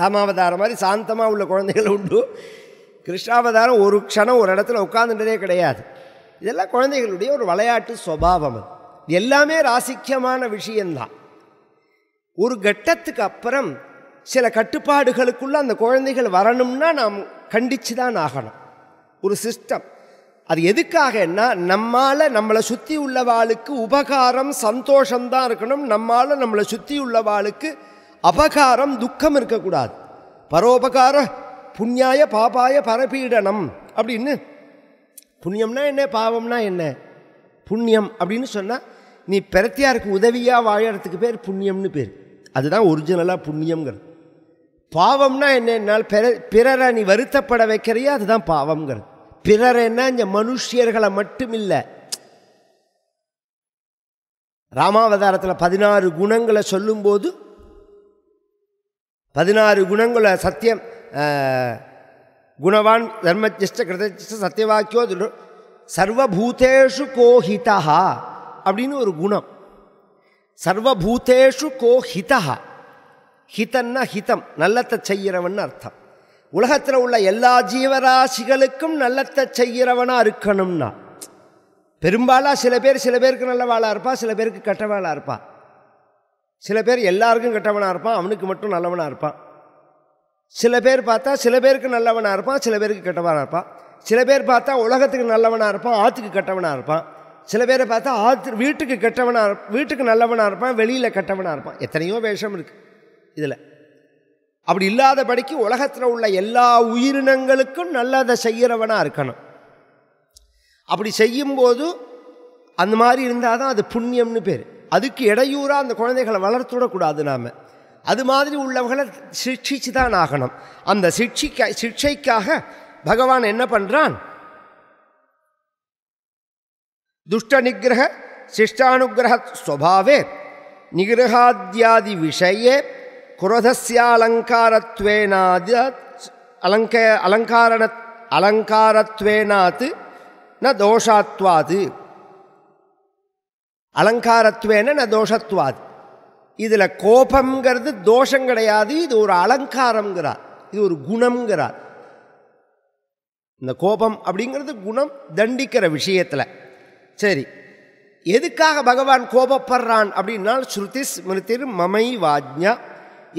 ராமாவதாரம் மாதிரி சாந்தமாக உள்ள குழந்தைகள் உண்டு கிருஷ்ணாவதாரம் ஒரு க்ஷணம் ஒரு இடத்துல உட்காந்துட்டதே கிடையாது இதெல்லாம் குழந்தைகளுடைய ஒரு விளையாட்டு சுவாவம் அது எல்லாமே ராசிக்கியமான விஷயந்தான் ஒரு கட்டத்துக்கு அப்புறம் சில கட்டுப்பாடுகளுக்குள்ளே அந்த குழந்தைகள் வரணும்னா நாம் கண்டித்து தான் ஆகணும் ஒரு சிஸ்டம் அது எதுக்காகன்னா நம்மால் நம்மளை சுற்றி உள்ளவாளுக்கு உபகாரம் சந்தோஷம்தான் இருக்கணும் நம்மால் நம்மளை சுற்றி உள்ளவாளுக்கு அபகாரம் துக்கம் இருக்கக்கூடாது பரோபகார புண்ணியாய பாபாய பரபீடனம் அப்படின்னு புண்ணியம்னா என்ன பாவம்னா என்ன புண்ணியம் அப்படின்னு சொன்னால் நீ பிரத்தியாருக்கு உதவியாக வாழறதுக்கு பேர் புண்ணியம்னு பேர் அதுதான் ஒரிஜினலாக புண்ணியங்கிறது பாவம்னா என்னென்னால் பிற பிறரை நீ வருத்தப்பட வைக்கிறியா அதுதான் பாவங்கிறது பிறர் என்ன இந்த மனுஷியர்களை மட்டும் இல்லை ராமாவதாரத்தில் பதினாறு குணங்களை சொல்லும்போது பதினாறு குணங்களை சத்தியம் குணவான் தர்மஜிஷ்ட கிருதஜிஷ்ட சத்தியவாக்கியோ சர்வபூதேஷு கோஹிதா அப்படின்னு ஒரு குணம் சர்வபூதேஷு கோஹிதா ஹிதன்னா ஹிதம் நல்லத்தை செய்கிறவன் அர்த்தம் உலகத்தில் உள்ள எல்லா ஜீவராசிகளுக்கும் நல்லத்தை செய்கிறவனாக இருக்கணும்னா பெரும்பாலாக சில பேர் சில பேருக்கு நல்லவாளாக இருப்பான் சில பேருக்கு கெட்டவளாக இருப்பா சில பேர் எல்லாருக்கும் கெட்டவனாக இருப்பான் அவனுக்கு மட்டும் நல்லவனாக இருப்பான் சில பேர் பார்த்தா சில பேருக்கு நல்லவனாக இருப்பான் சில பேருக்கு கெட்டவனாக இருப்பான் சில பேர் பார்த்தா உலகத்துக்கு நல்லவனாக இருப்பான் ஆற்றுக்கு கெட்டவனாக இருப்பான் சில பேரை பார்த்தா ஆற்று வீட்டுக்கு கெட்டவனாக வீட்டுக்கு நல்லவனாக இருப்பான் வெளியில் கெட்டவனாக இருப்பான் எத்தனையோ வேஷம் இருக்குது இதில் அப்படி இல்லாதபடிக்கு உலகத்தில் உள்ள எல்லா உயிரினங்களுக்கும் நல்லதை செய்கிறவனாக இருக்கணும் அப்படி செய்யும்போது அந்த மாதிரி இருந்தால் தான் அது புண்ணியம்னு பேர் அதுக்கு இடையூறாக அந்த குழந்தைகளை வளர்த்துடக்கூடாது நாம் அது மாதிரி உள்ளவர்களை சிக்ஷிச்சு தான் ஆகணும் அந்த சிக்ஷிக்க சிக்ஷைக்காக பகவான் என்ன பண்ணுறான் துஷ்ட நிகிரக சிஷ்டானுகிரக ஸ்வபாவே நிகிரகாத்தியாதி விஷயே குரதஸ்யாலங்காரத்வேனாத் அலங்க அலங்காரண அலங்காரத்வேனாத் ந தோஷாத்வாது அலங்காரத்வேன ந தோஷத்வாது இதில் கோபம்ங்கிறது தோஷம் கிடையாது இது ஒரு அலங்காரங்கிறார் இது ஒரு குணம்ங்கிறார் இந்த கோபம் அப்படிங்கிறது குணம் தண்டிக்கிற விஷயத்தில் சரி எதுக்காக பகவான் கோபப்படுறான் அப்படின்னா ஸ்ருதி ஸ்மிருதி மமை வாஜ்யா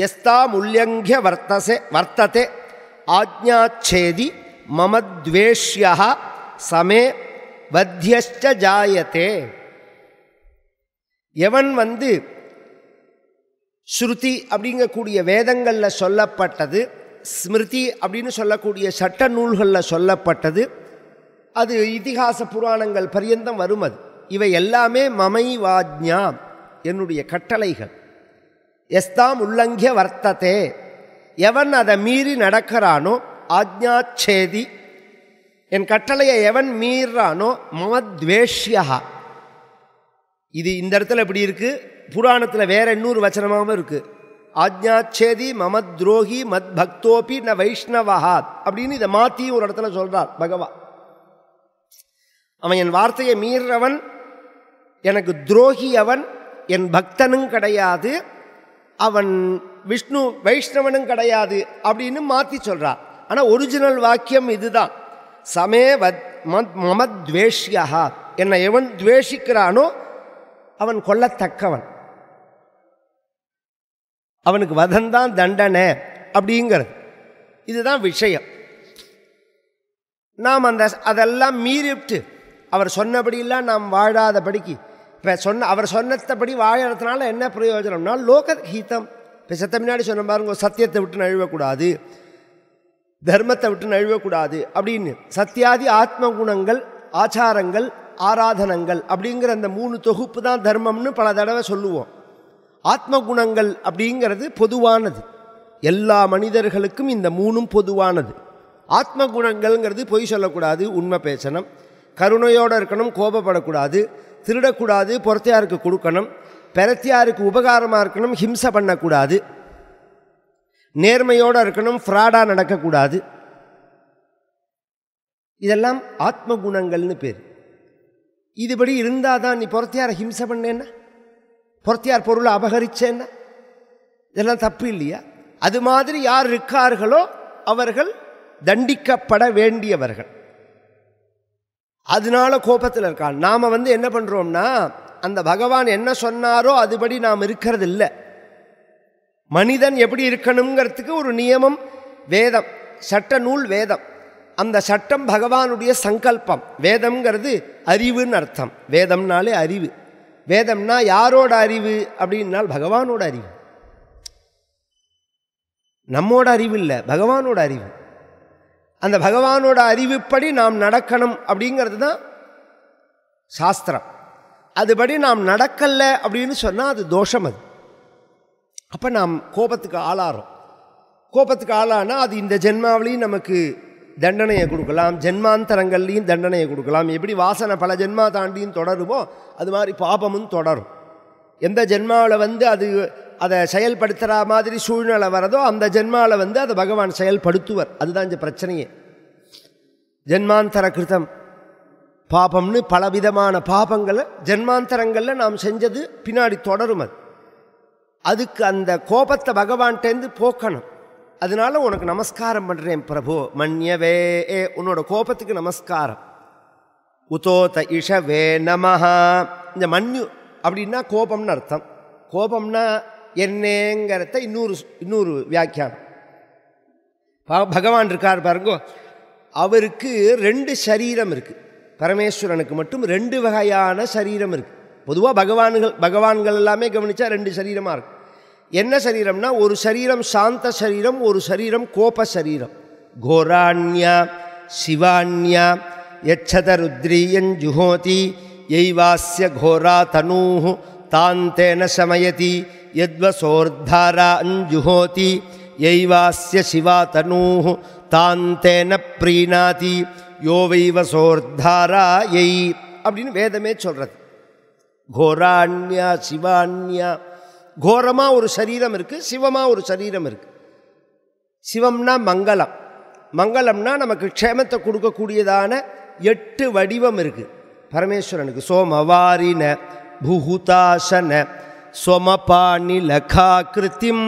எஸ்தாமுல்யங்கிய வர்த்தசே வர்த்தத்தை ஆஜ்ஞாச்சேதி மமத்வேஷ்யா சமே வத்தியஷ்ட ஜாயத்தே எவன் வந்து ஸ்ருதி அப்படிங்கக்கூடிய வேதங்களில் சொல்லப்பட்டது ஸ்மிருதி அப்படின்னு சொல்லக்கூடிய சட்ட நூல்களில் சொல்லப்பட்டது அது இதிகாச புராணங்கள் பரியந்தம் வரும் அது இவை எல்லாமே மமை வாஜ்ஞா என்னுடைய கட்டளைகள் எஸ்தாம் உள்ளங்கிய வர்த்ததே எவன் அதை மீறி நடக்கிறானோ ஆஜ்ஞாச்சேதி என் கட்டளையை எவன் மீறானோ மமத்வேஷ்யா இது இந்த இடத்துல இப்படி இருக்குது புராணத்தில் வேற இன்னொரு வச்சனமாகவும் இருக்குது ஆஜ்ஞாச்சேதி மமத் துரோகி மத் பக்தோபி ந வைஷ்ணவஹா அப்படின்னு இதை மாற்றி ஒரு இடத்துல சொல்கிறார் பகவான் அவன் என் வார்த்தையை மீறவன் எனக்கு துரோகி அவன் என் பக்தனும் கிடையாது அவன் விஷ்ணு வைஷ்ணவனும் கிடையாது அப்படின்னு மாற்றி சொல்கிறார் ஆனால் ஒரிஜினல் வாக்கியம் இதுதான் சமே வத் மத் மமத்வேஷியா என்னை எவன் துவேஷிக்கிறானோ அவன் கொல்லத்தக்கவன் அவனுக்கு வதந்தான் தண்டனை அப்படிங்கிறது இதுதான் விஷயம் நாம் அந்த அதெல்லாம் மீறிட்டு அவர் சொன்னபடியெல்லாம் நாம் வாழாதபடிக்கு இப்போ சொன்ன அவர் சொன்னத்தபடி வாழறதுனால என்ன பிரயோஜனம்னா ஹீத்தம் இப்போ செத்த முன்னாடி சொன்ன பாருங்க சத்தியத்தை விட்டு நழுவக்கூடாது தர்மத்தை விட்டு நழுவக்கூடாது அப்படின்னு சத்தியாதி ஆத்ம குணங்கள் ஆச்சாரங்கள் ஆராதனங்கள் அப்படிங்கிற அந்த மூணு தொகுப்பு தான் தர்மம்னு பல தடவை சொல்லுவோம் ஆத்ம குணங்கள் அப்படிங்கிறது பொதுவானது எல்லா மனிதர்களுக்கும் இந்த மூணும் பொதுவானது ஆத்ம குணங்கள்ங்கிறது பொய் சொல்லக்கூடாது உண்மை பேசணும் கருணையோடு இருக்கணும் கோபப்படக்கூடாது திருடக்கூடாது புறத்தையாருக்கு கொடுக்கணும் பெரத்தியாருக்கு உபகாரமாக இருக்கணும் ஹிம்சை பண்ணக்கூடாது நேர்மையோடு இருக்கணும் ஃப்ராடாக நடக்கக்கூடாது இதெல்லாம் ஆத்ம குணங்கள்னு பேர் இதுபடி இருந்தால் தான் நீ புறத்தையாரை ஹிம்சை பண்ணேன்னா புறத்தையார் பொருளை அபகரிச்சேன்னா இதெல்லாம் தப்பு இல்லையா அது மாதிரி யார் இருக்கார்களோ அவர்கள் தண்டிக்கப்பட வேண்டியவர்கள் அதனால கோபத்தில் இருக்கான் நாம் வந்து என்ன பண்ணுறோம்னா அந்த பகவான் என்ன சொன்னாரோ அதுபடி நாம் இருக்கிறது இல்லை மனிதன் எப்படி இருக்கணுங்கிறதுக்கு ஒரு நியமம் வேதம் சட்ட நூல் வேதம் அந்த சட்டம் பகவானுடைய சங்கல்பம் வேதம்ங்கிறது அறிவுன்னு அர்த்தம் வேதம்னாலே அறிவு வேதம்னா யாரோட அறிவு அப்படின்னால் பகவானோட அறிவு நம்மோட அறிவு இல்லை பகவானோட அறிவு அந்த பகவானோட அறிவுப்படி நாம் நடக்கணும் அப்படிங்கிறது தான் சாஸ்திரம் அதுபடி நாம் நடக்கலை அப்படின்னு சொன்னால் அது தோஷம் அது அப்போ நாம் கோபத்துக்கு ஆளாகிறோம் கோபத்துக்கு ஆளானால் அது இந்த ஜென்மாவிலையும் நமக்கு தண்டனையை கொடுக்கலாம் ஜென்மாந்தரங்கள்லேயும் தண்டனையை கொடுக்கலாம் எப்படி வாசனை பல ஜென்மா தாண்டியும் தொடருமோ அது மாதிரி பாபமும் தொடரும் எந்த ஜென்மாவில் வந்து அது அதை செயல்படுத்துகிற மாதிரி சூழ்நிலை வரதோ அந்த ஜென்மாவில் வந்து அதை பகவான் செயல்படுத்துவர் அதுதான் இந்த பிரச்சனையே ஜென்மாந்தர கிருதம் பாபம்னு பலவிதமான பாபங்களை ஜென்மாந்தரங்களில் நாம் செஞ்சது பின்னாடி தொடரும் அது அதுக்கு அந்த கோபத்தை பகவான்கிட்டேருந்து போக்கணும் அதனால உனக்கு நமஸ்காரம் பண்ணுறேன் பிரபு மன்யவே ஏ உன்னோட கோபத்துக்கு நமஸ்காரம் உதோத இஷவே நமஹா இந்த மன்யு அப்படின்னா கோபம்னு அர்த்தம் கோபம்னா என்னங்கிறத இன்னொரு இன்னொரு வியாக்கியானம் பகவான் இருக்கார் பாருங்கோ அவருக்கு ரெண்டு சரீரம் இருக்குது பரமேஸ்வரனுக்கு மட்டும் ரெண்டு வகையான சரீரம் இருக்குது பொதுவாக பகவான்கள் பகவான்கள் எல்லாமே கவனித்தா ரெண்டு சரீரமாக இருக்கும் என்ன சரீரம்னா ஒரு சரீரம் சாந்த சரீரம் ஒரு சரீரம் கோப சரீரம் கோராண்யா ருத்ரீயன் ஜுஹோதி எய்வாஸ்ய கோரா தனூ தாந்தேன சமயதி यद्वसोर्धारा अञ्जुहोति यैवास्य शिवा तनूः தான் தேன பிரீணாதி யோ வைவ சோர்தாரா எய் அப்படின்னு வேதமே சொல்கிறது கோராண்யா சிவான்யா கோரமாக ஒரு சரீரம் இருக்குது சிவமாக ஒரு சரீரம் இருக்குது சிவம்னா மங்களம் மங்களம்னா நமக்கு க்ஷேமத்தை கொடுக்கக்கூடியதான எட்டு வடிவம் இருக்குது பரமேஸ்வரனுக்கு சோமவாரின புகுதாசன स्वमपानिलखाकृतिं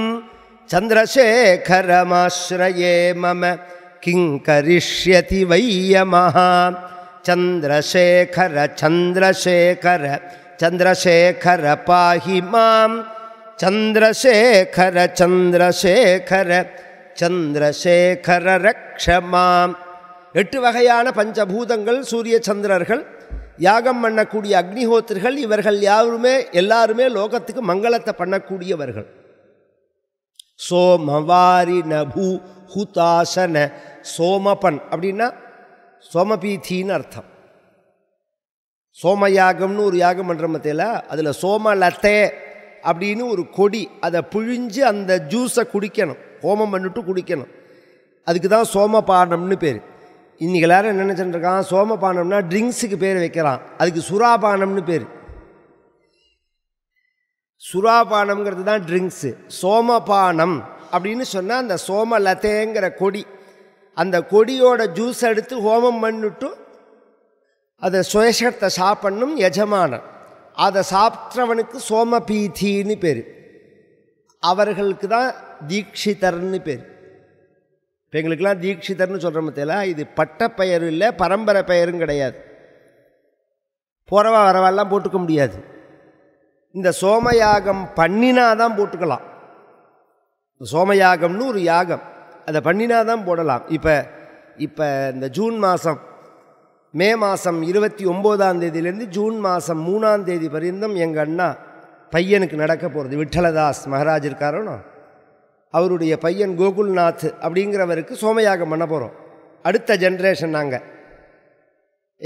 चन्द्रशेखरमाश्रये मम किं करिष्यति वै यमः चन्द्रशेखर चन्द्रशेखर चन्द्रशेखर पाहि मां चन्द्रशेखर चन्द्रशेखर चन्द्रशेखर रक्ष மாம் எட்டு வகையான பஞ்சபூதங்கள் சூரிய சந்திரர்கள் யாகம் பண்ணக்கூடிய அக்னிஹோத்திரிகள் இவர்கள் யாருமே எல்லாருமே லோகத்துக்கு மங்களத்தை பண்ணக்கூடியவர்கள் சோமவாரி நபு ஹுதாசன சோமபன் அப்படின்னா சோமபீத்தின்னு அர்த்தம் சோம யாகம்னு ஒரு யாகம் பண்ணுற மத்தியில் அதில் சோமலத்தே அப்படின்னு ஒரு கொடி அதை புழிஞ்சு அந்த ஜூஸை குடிக்கணும் ஹோமம் பண்ணிட்டு குடிக்கணும் அதுக்கு தான் சோமபானம்னு பேர் இன்றைக்கி எல்லோரும் நினச்சிட்டு இருக்கான் சோமபானம்னா ட்ரிங்க்ஸுக்கு பேர் வைக்கிறான் அதுக்கு சுறாபானம்னு பேர் சுறாபானம்ங்கிறது தான் ட்ரிங்க்ஸு சோமபானம் அப்படின்னு சொன்னால் அந்த லதேங்கிற கொடி அந்த கொடியோட ஜூஸ் எடுத்து ஹோமம் பண்ணிட்டும் அதை சுயசத்தை சாப்பிடணும் எஜமானம் அதை சாப்பிட்றவனுக்கு சோமபீதின்னு பேர் அவர்களுக்கு தான் தீட்சிதர்னு பேர் இப்போ எங்களுக்கெல்லாம் தீட்சிதர்னு சொல்கிற மத்தியில் இது பட்ட பெயரும் இல்லை பரம்பரை பெயரும் கிடையாது போகிறவா வரவாலாம் போட்டுக்க முடியாது இந்த சோமயாகம் பண்ணினா தான் போட்டுக்கலாம் சோமயாகம்னு ஒரு யாகம் அதை பண்ணினா தான் போடலாம் இப்போ இப்போ இந்த ஜூன் மாதம் மே மாதம் இருபத்தி ஒம்போதாம் தேதியிலேருந்து ஜூன் மாதம் மூணாம் தேதி பரியந்தம் எங்கள் அண்ணா பையனுக்கு நடக்க போகிறது விட்டலதாஸ் மகராஜ் இருக்காரோன்னா அவருடைய பையன் கோகுல்நாத் அப்படிங்கிறவருக்கு சோமயாகம் பண்ண போகிறோம் அடுத்த ஜென்ரேஷன் நாங்கள்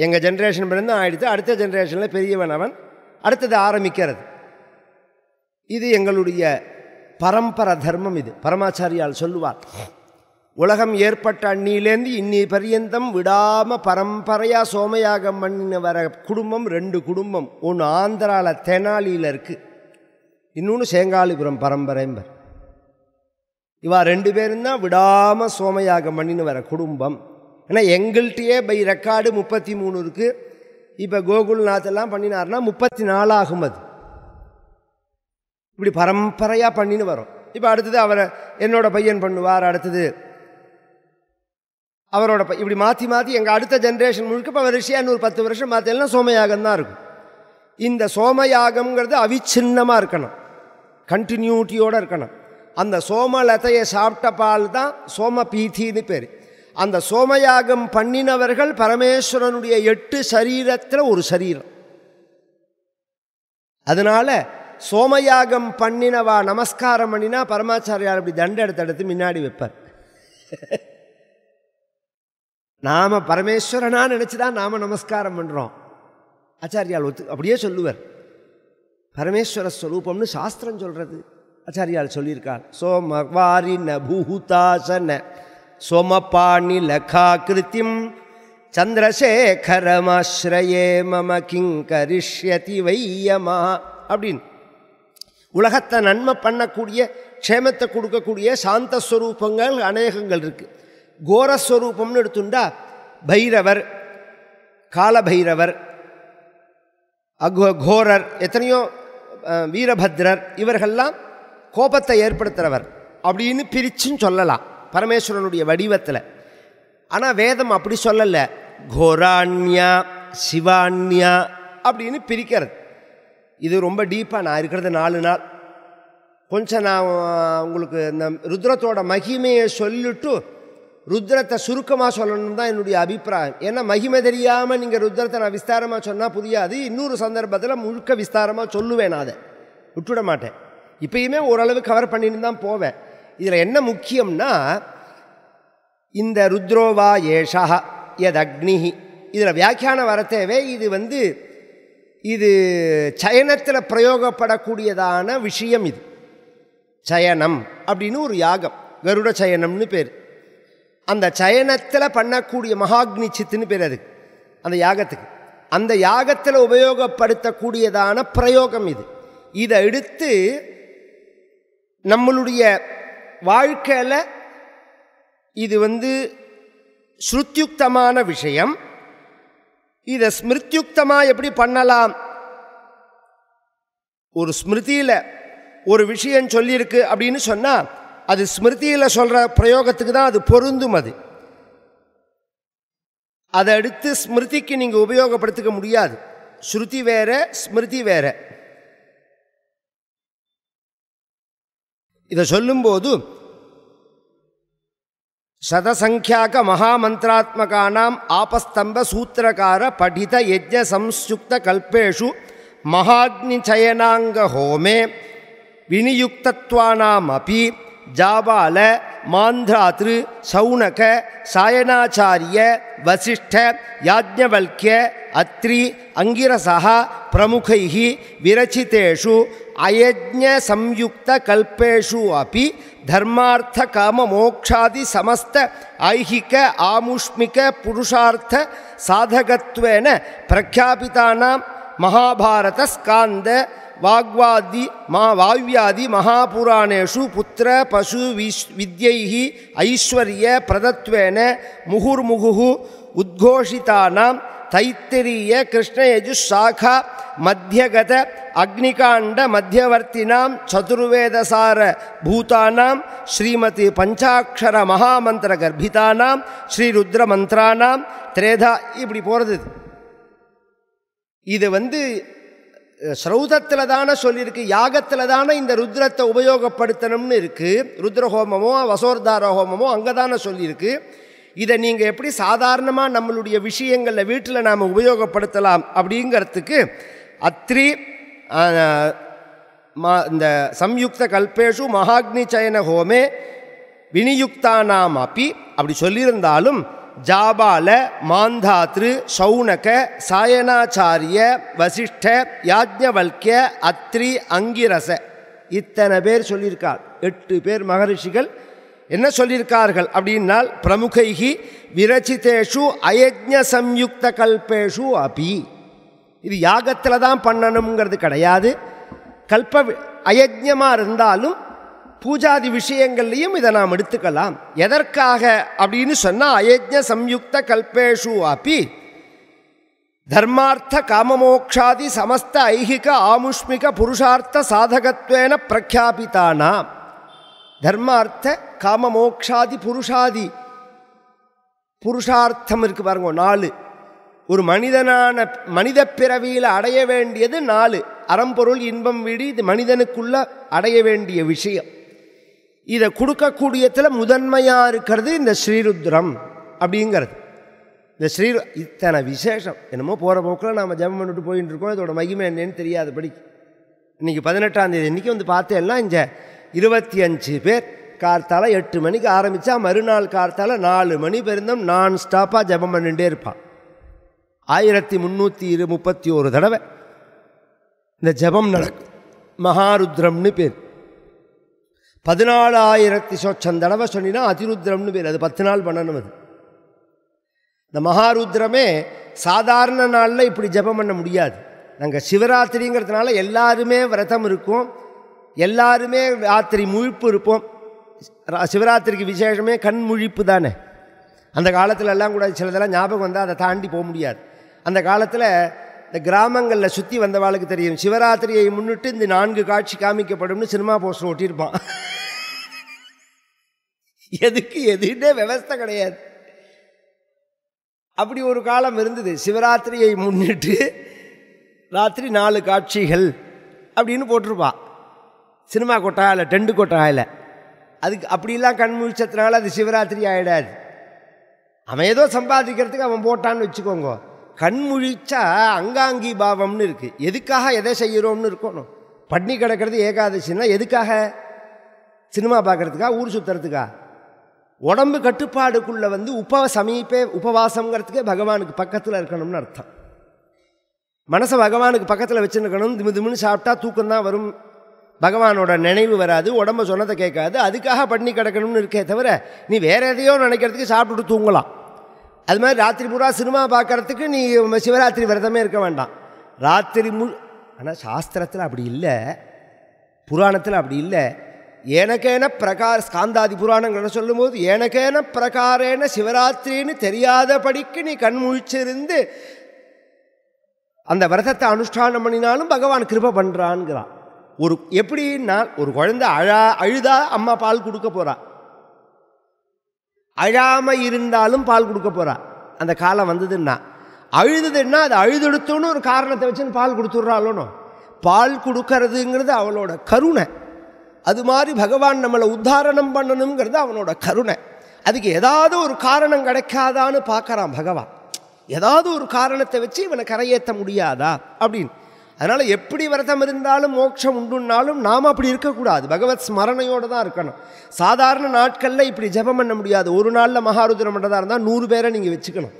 எங்கள் ஜென்ரேஷன் பிறந்து ஆயிடுத்து அடுத்த ஜென்ரேஷனில் பெரியவன் அவன் அடுத்தது ஆரம்பிக்கிறது இது எங்களுடைய பரம்பர தர்மம் இது பரமாச்சாரியால் சொல்லுவார் உலகம் ஏற்பட்ட அண்ணிலேருந்து இன்னி பரியந்தம் விடாமல் பரம்பரையாக சோமயாகம் பண்ணின வர குடும்பம் ரெண்டு குடும்பம் ஒன்று ஆந்திராவில் தெனாலியில் இருக்குது இன்னொன்று சேங்காலிபுரம் பரம்பரைம்பர் இவா ரெண்டு பேரும் தான் விடாமல் சோமயாகம் பண்ணின்னு வர குடும்பம் ஏன்னா எங்கள்கிட்டயே பை ரெக்கார்டு முப்பத்தி மூணு இருக்குது இப்போ எல்லாம் பண்ணினார்னா முப்பத்தி நாலாகும் அது இப்படி பரம்பரையாக பண்ணின்னு வரும் இப்போ அடுத்தது அவரை என்னோட பையன் பண்ணுவார் அடுத்தது அவரோட இப்படி மாற்றி மாற்றி எங்கள் அடுத்த ஜென்ரேஷன் முழுக்க இப்போ வருஷம் இன்னொரு பத்து வருஷம் மாற்றலாம் சோமயாகம் தான் இருக்கும் இந்த சோமயாகங்கிறது அவிச்சின்னமாக இருக்கணும் கண்டினியூட்டியோடு இருக்கணும் அந்த சோமலதையை சாப்பிட்ட பால் தான் சோம பீத்தின்னு பேர் அந்த சோமயாகம் பண்ணினவர்கள் பரமேஸ்வரனுடைய எட்டு சரீரத்தில் ஒரு சரீரம் அதனால் சோமயாகம் பண்ணினவா நமஸ்காரம் பண்ணினா பரமாச்சாரியார் அப்படி தண்டை எடுத்து எடுத்து முன்னாடி வைப்பார் நாம் பரமேஸ்வரனா நினச்சி தான் நாம் நமஸ்காரம் பண்ணுறோம் ஆச்சாரியால் ஒத்து அப்படியே சொல்லுவார் பரமேஸ்வர ஸ்வரூபம்னு சாஸ்திரம் சொல்கிறது ஆச்சாரியால் சொல்லியிருக்கார் சோமவாரி நபூதாசன சோமபாணி லகா கிருத்திம் சந்திரசேகரமாஸ்ரயே மம கிங் கரிஷ்யதி வையமா அப்படின்னு உலகத்தை நன்மை பண்ணக்கூடிய க்ஷேமத்தை கொடுக்கக்கூடிய சாந்த ஸ்வரூபங்கள் அநேகங்கள் இருக்குது கோரஸ்வரூபம்னு எடுத்துண்டா பைரவர் காலபைரவர் அகோ கோரர் எத்தனையோ வீரபத்ரர் இவர்கள்லாம் கோபத்தை ஏற்படுத்துகிறவர் அப்படின்னு பிரிச்சுன்னு சொல்லலாம் பரமேஸ்வரனுடைய வடிவத்தில் ஆனால் வேதம் அப்படி சொல்லலை கோராண்யா சிவான்யா அப்படின்னு பிரிக்கிறது இது ரொம்ப டீப்பாக நான் இருக்கிறது நாலு நாள் கொஞ்சம் நான் உங்களுக்கு இந்த ருத்ரத்தோட மகிமையை சொல்லிட்டு ருத்ரத்தை சுருக்கமாக சொல்லணும் தான் என்னுடைய அபிப்பிராயம் ஏன்னா மகிமை தெரியாமல் நீங்கள் ருத்ரத்தை நான் விஸ்தாரமாக சொன்னால் புரியாது இன்னொரு சந்தர்ப்பத்தில் முழுக்க விஸ்தாரமாக சொல்லுவேன் நான் அதை விட்டுவிட மாட்டேன் இப்பயுமே ஓரளவு கவர் பண்ணின்னு தான் போவேன் இதில் என்ன முக்கியம்னா இந்த ருத்ரோவா ஏஷா எத் அக்னிஹி இதில் வியாக்கியானம் வரத்தேவே இது வந்து இது சயனத்தில் பிரயோகப்படக்கூடியதான விஷயம் இது சயனம் அப்படின்னு ஒரு யாகம் கருட சயனம்னு பேர் அந்த சயனத்தில் பண்ணக்கூடிய மகாக்னி சித்துன்னு பேர் அது அந்த யாகத்துக்கு அந்த யாகத்தில் உபயோகப்படுத்தக்கூடியதான பிரயோகம் இது இதை எடுத்து நம்மளுடைய வாழ்க்கையில் இது வந்து ஸ்ருத்தியுக்தமான விஷயம் இதை ஸ்மிருத்தியுக்தமாக எப்படி பண்ணலாம் ஒரு ஸ்மிருதியில் ஒரு விஷயம் சொல்லியிருக்கு அப்படின்னு சொன்னால் அது ஸ்மிருதியில் சொல்கிற பிரயோகத்துக்கு தான் அது பொருந்தும் அது அதை அடுத்து ஸ்மிருதிக்கு நீங்கள் உபயோகப்படுத்திக்க முடியாது ஸ்ருதி வேற ஸ்மிருதி வேறு இதை சொல்லும்போது சதசங்கியாக மகாமந்திராத்மகானாம் ஆபஸ்தம்ப சூத்திரகார படித யஜ்ய சம்யுக்த கல்பேஷு மகாக்னிச்சயனாங்க ஹோமே வினியுக்தத்வானாம் அப்பி ஜாபால मान्धातृ सौनक सायनाचार्य वसिष्ठ याज्ञवल्क्य अत्रि अङ्गिरसः प्रमुख विरचितेषु अयज्ञसंयुक्तकल्पेषु अपि मोक्षादि समस्त ऐहिक आमुष्मिक पुरुषार्थ साधकत्वेन प्रख्यापितानां स्कांद வாக்வாதி மா வாவ்யாதி மகாபுராணேஷு புத்திர பசு விஷ் வித்யைஹி ஐஸ்வர்ய பிரதத்வேன முகுர்முகு உத்கோஷிதானாம் தைத்திரிய கிருஷ்ணயஜுஷாகா மத்தியகத அக்னிகாண்ட மத்தியவர்த்தினாம் சதுர்வேதசார பூதானாம் ஸ்ரீமதி பஞ்சாட்சர மகாமந்திர கர்ப்பிதானாம் ஸ்ரீருத்ர மந்திரானாம் திரேதா இப்படி போகிறது இது வந்து ஸ்ரௌதத்தில் தானே சொல்லியிருக்கு யாகத்தில் தானே இந்த ருத்ரத்தை உபயோகப்படுத்தணும்னு இருக்குது ருத்ரஹோமமோ வசோர்தார ஹோமமோ அங்கே தானே சொல்லியிருக்கு இதை நீங்கள் எப்படி சாதாரணமாக நம்மளுடைய விஷயங்களில் வீட்டில் நாம் உபயோகப்படுத்தலாம் அப்படிங்கிறதுக்கு அத்ரி இந்த சம்யுக்த கல்பேஷு மகாக்னி சயன ஹோமே வினியுக்தானாம் அப்படி சொல்லியிருந்தாலும் ஜாபால மாந்தாத்ரு சௌனக சாயனாச்சாரிய வசிஷ்ட யாஜ்ஞவல்கிய அத்ரி அங்கிரச இத்தனை பேர் சொல்லியிருக்கார் எட்டு பேர் மகரிஷிகள் என்ன சொல்லியிருக்கார்கள் அப்படின்னால் பிரமுகைகி விரச்சிதேஷு அயஜ்ஞ சம்யுக்த கல்பேஷு அபி இது யாகத்தில் தான் பண்ணணுங்கிறது கிடையாது கல்ப அயஜமாக இருந்தாலும் பூஜாதி விஷயங்கள்லையும் இதை நாம் எடுத்துக்கலாம் எதற்காக அப்படின்னு சொன்னால் அயஜ்ய சம்யுக்த கல்பேஷு அப்பி தர்மார்த்த காமமோக்ஷாதி சமஸ்த ஐகிக ஆமுஷ்மிக புருஷார்த்த சாதகத்வேன பிரக்யாபித்தானா தர்மார்த்த காமமோக்ஷாதி புருஷாதி புருஷார்த்தம் இருக்கு பாருங்க நாலு ஒரு மனிதனான மனித பிறவியில் அடைய வேண்டியது நாலு அறம்பொருள் இன்பம் வீடு இது மனிதனுக்குள்ள அடைய வேண்டிய விஷயம் இதை கொடுக்கக்கூடியத்தில் முதன்மையாக இருக்கிறது இந்த ஸ்ரீருத்ரம் அப்படிங்கிறது இந்த ஸ்ரீ இத்தனை விசேஷம் என்னமோ போகிற போக்கில் நாம் ஜபம் பண்ணிட்டு போயின்னு இருக்கோம் இதோட மகிமை என்னன்னு தெரியாதபடி இன்றைக்கி பதினெட்டாம் தேதி இன்றைக்கி வந்து பார்த்தேன்னா இந்த இருபத்தி அஞ்சு பேர் கார்த்தால எட்டு மணிக்கு ஆரம்பித்தா மறுநாள் கார்த்தால நாலு மணி பெருந்தம் நான் ஸ்டாப்பாக ஜபம் பண்ணிகிட்டே இருப்பான் ஆயிரத்தி முந்நூற்றி இரு முப்பத்தி ஒரு தடவை இந்த ஜபம் நடக்கும் மகாருத்ரம்னு பேர் பதினாலாயிரத்தி சொச்சம் தடவை சொன்னினா அதிருத்ரம்னு பேர் அது பத்து நாள் பண்ணணும் அது இந்த மகாருத்ரமே சாதாரண நாளில் இப்படி ஜபம் பண்ண முடியாது நாங்கள் சிவராத்திரிங்கிறதுனால எல்லாருமே விரதம் இருக்கும் எல்லாருமே ராத்திரி முழிப்பு இருப்போம் சிவராத்திரிக்கு விசேஷமே கண் முழிப்பு தானே அந்த காலத்தில் எல்லாம் கூட சிலதெல்லாம் ஞாபகம் வந்தால் அதை தாண்டி போக முடியாது அந்த காலத்தில் இந்த கிராமங்களில் சுற்றி வந்தவாளுக்கு தெரியும் சிவராத்திரியை முன்னிட்டு இந்த நான்கு காட்சி காமிக்கப்படும்னு சினிமா போஸ்டர் ஒட்டியிருப்பான் எதுக்கு எதுன்னே விவஸ்தை கிடையாது அப்படி ஒரு காலம் இருந்தது சிவராத்திரியை முன்னிட்டு ராத்திரி நாலு காட்சிகள் அப்படின்னு போட்டிருப்பான் சினிமா கொட்டாயில் டெண்டு கொட்டாயில் அதுக்கு அப்படிலாம் கண்மூழ்ச்சத்தினால அது சிவராத்திரி ஆகிடாது அவன் ஏதோ சம்பாதிக்கிறதுக்கு அவன் போட்டான்னு வச்சுக்கோங்க கண்முழிச்சா அங்காங்கி பாவம்னு இருக்குது எதுக்காக எதை செய்கிறோம்னு இருக்கணும் பட்னி கிடக்கிறது ஏகாதசின்னா எதுக்காக சினிமா பார்க்குறதுக்கா ஊர் சுற்றுறதுக்கா உடம்பு கட்டுப்பாடுக்குள்ளே வந்து உப சமீபே உபவாசங்கிறதுக்கே பகவானுக்கு பக்கத்தில் இருக்கணும்னு அர்த்தம் மனசை பகவானுக்கு பக்கத்தில் வச்சுருக்கணும் திமு திமுன்னு சாப்பிட்டா தூக்கம்தான் வரும் பகவானோட நினைவு வராது உடம்பு சொன்னதை கேட்காது அதுக்காக பண்ணி கிடக்கணும்னு இருக்கே தவிர நீ வேறு எதையோ நினைக்கிறதுக்கு சாப்பிட்டுட்டு தூங்கலாம் அது மாதிரி ராத்திரி பூரா சினிமா பார்க்குறதுக்கு நீ சிவராத்திரி விரதமே இருக்க வேண்டாம் ராத்திரி மு ஆனால் சாஸ்திரத்தில் அப்படி இல்லை புராணத்தில் அப்படி இல்லை எனக்கேன பிரகார ஸ்காந்தாதி புராணங்கள்னு சொல்லும்போது எனக்கேன பிரகாரேன சிவராத்திரின்னு தெரியாதபடிக்கு நீ கண் முழிச்சிருந்து அந்த விரதத்தை அனுஷ்டானம் பண்ணினாலும் பகவான் கிருப பண்ணுறான்ங்கிறான் ஒரு எப்படின்னா ஒரு குழந்தை அழா அழுதா அம்மா பால் கொடுக்க போகிறான் அழாமல் இருந்தாலும் பால் கொடுக்க போகிறா அந்த காலம் வந்ததுன்னா அழுதுதுன்னா அது அழுதெடுத்தோன்னு ஒரு காரணத்தை வச்சுன்னு பால் கொடுத்துட்றாளோனோ பால் கொடுக்கறதுங்கிறது அவளோட கருணை அது மாதிரி பகவான் நம்மளை உத்தாரணம் பண்ணணுங்கிறது அவனோட கருணை அதுக்கு ஏதாவது ஒரு காரணம் கிடைக்காதான்னு பார்க்குறான் பகவான் ஏதாவது ஒரு காரணத்தை வச்சு இவனை கரையேற்ற முடியாதா அப்படின்னு அதனால் எப்படி விரதம் இருந்தாலும் மோட்சம் உண்டுன்னாலும் நாம் அப்படி இருக்கக்கூடாது பகவத் ஸ்மரணையோடு தான் இருக்கணும் சாதாரண நாட்களில் இப்படி ஜபம் பண்ண முடியாது ஒரு நாளில் மகாருதிரம் பண்ணுறதா இருந்தால் நூறு பேரை நீங்கள் வச்சுக்கணும்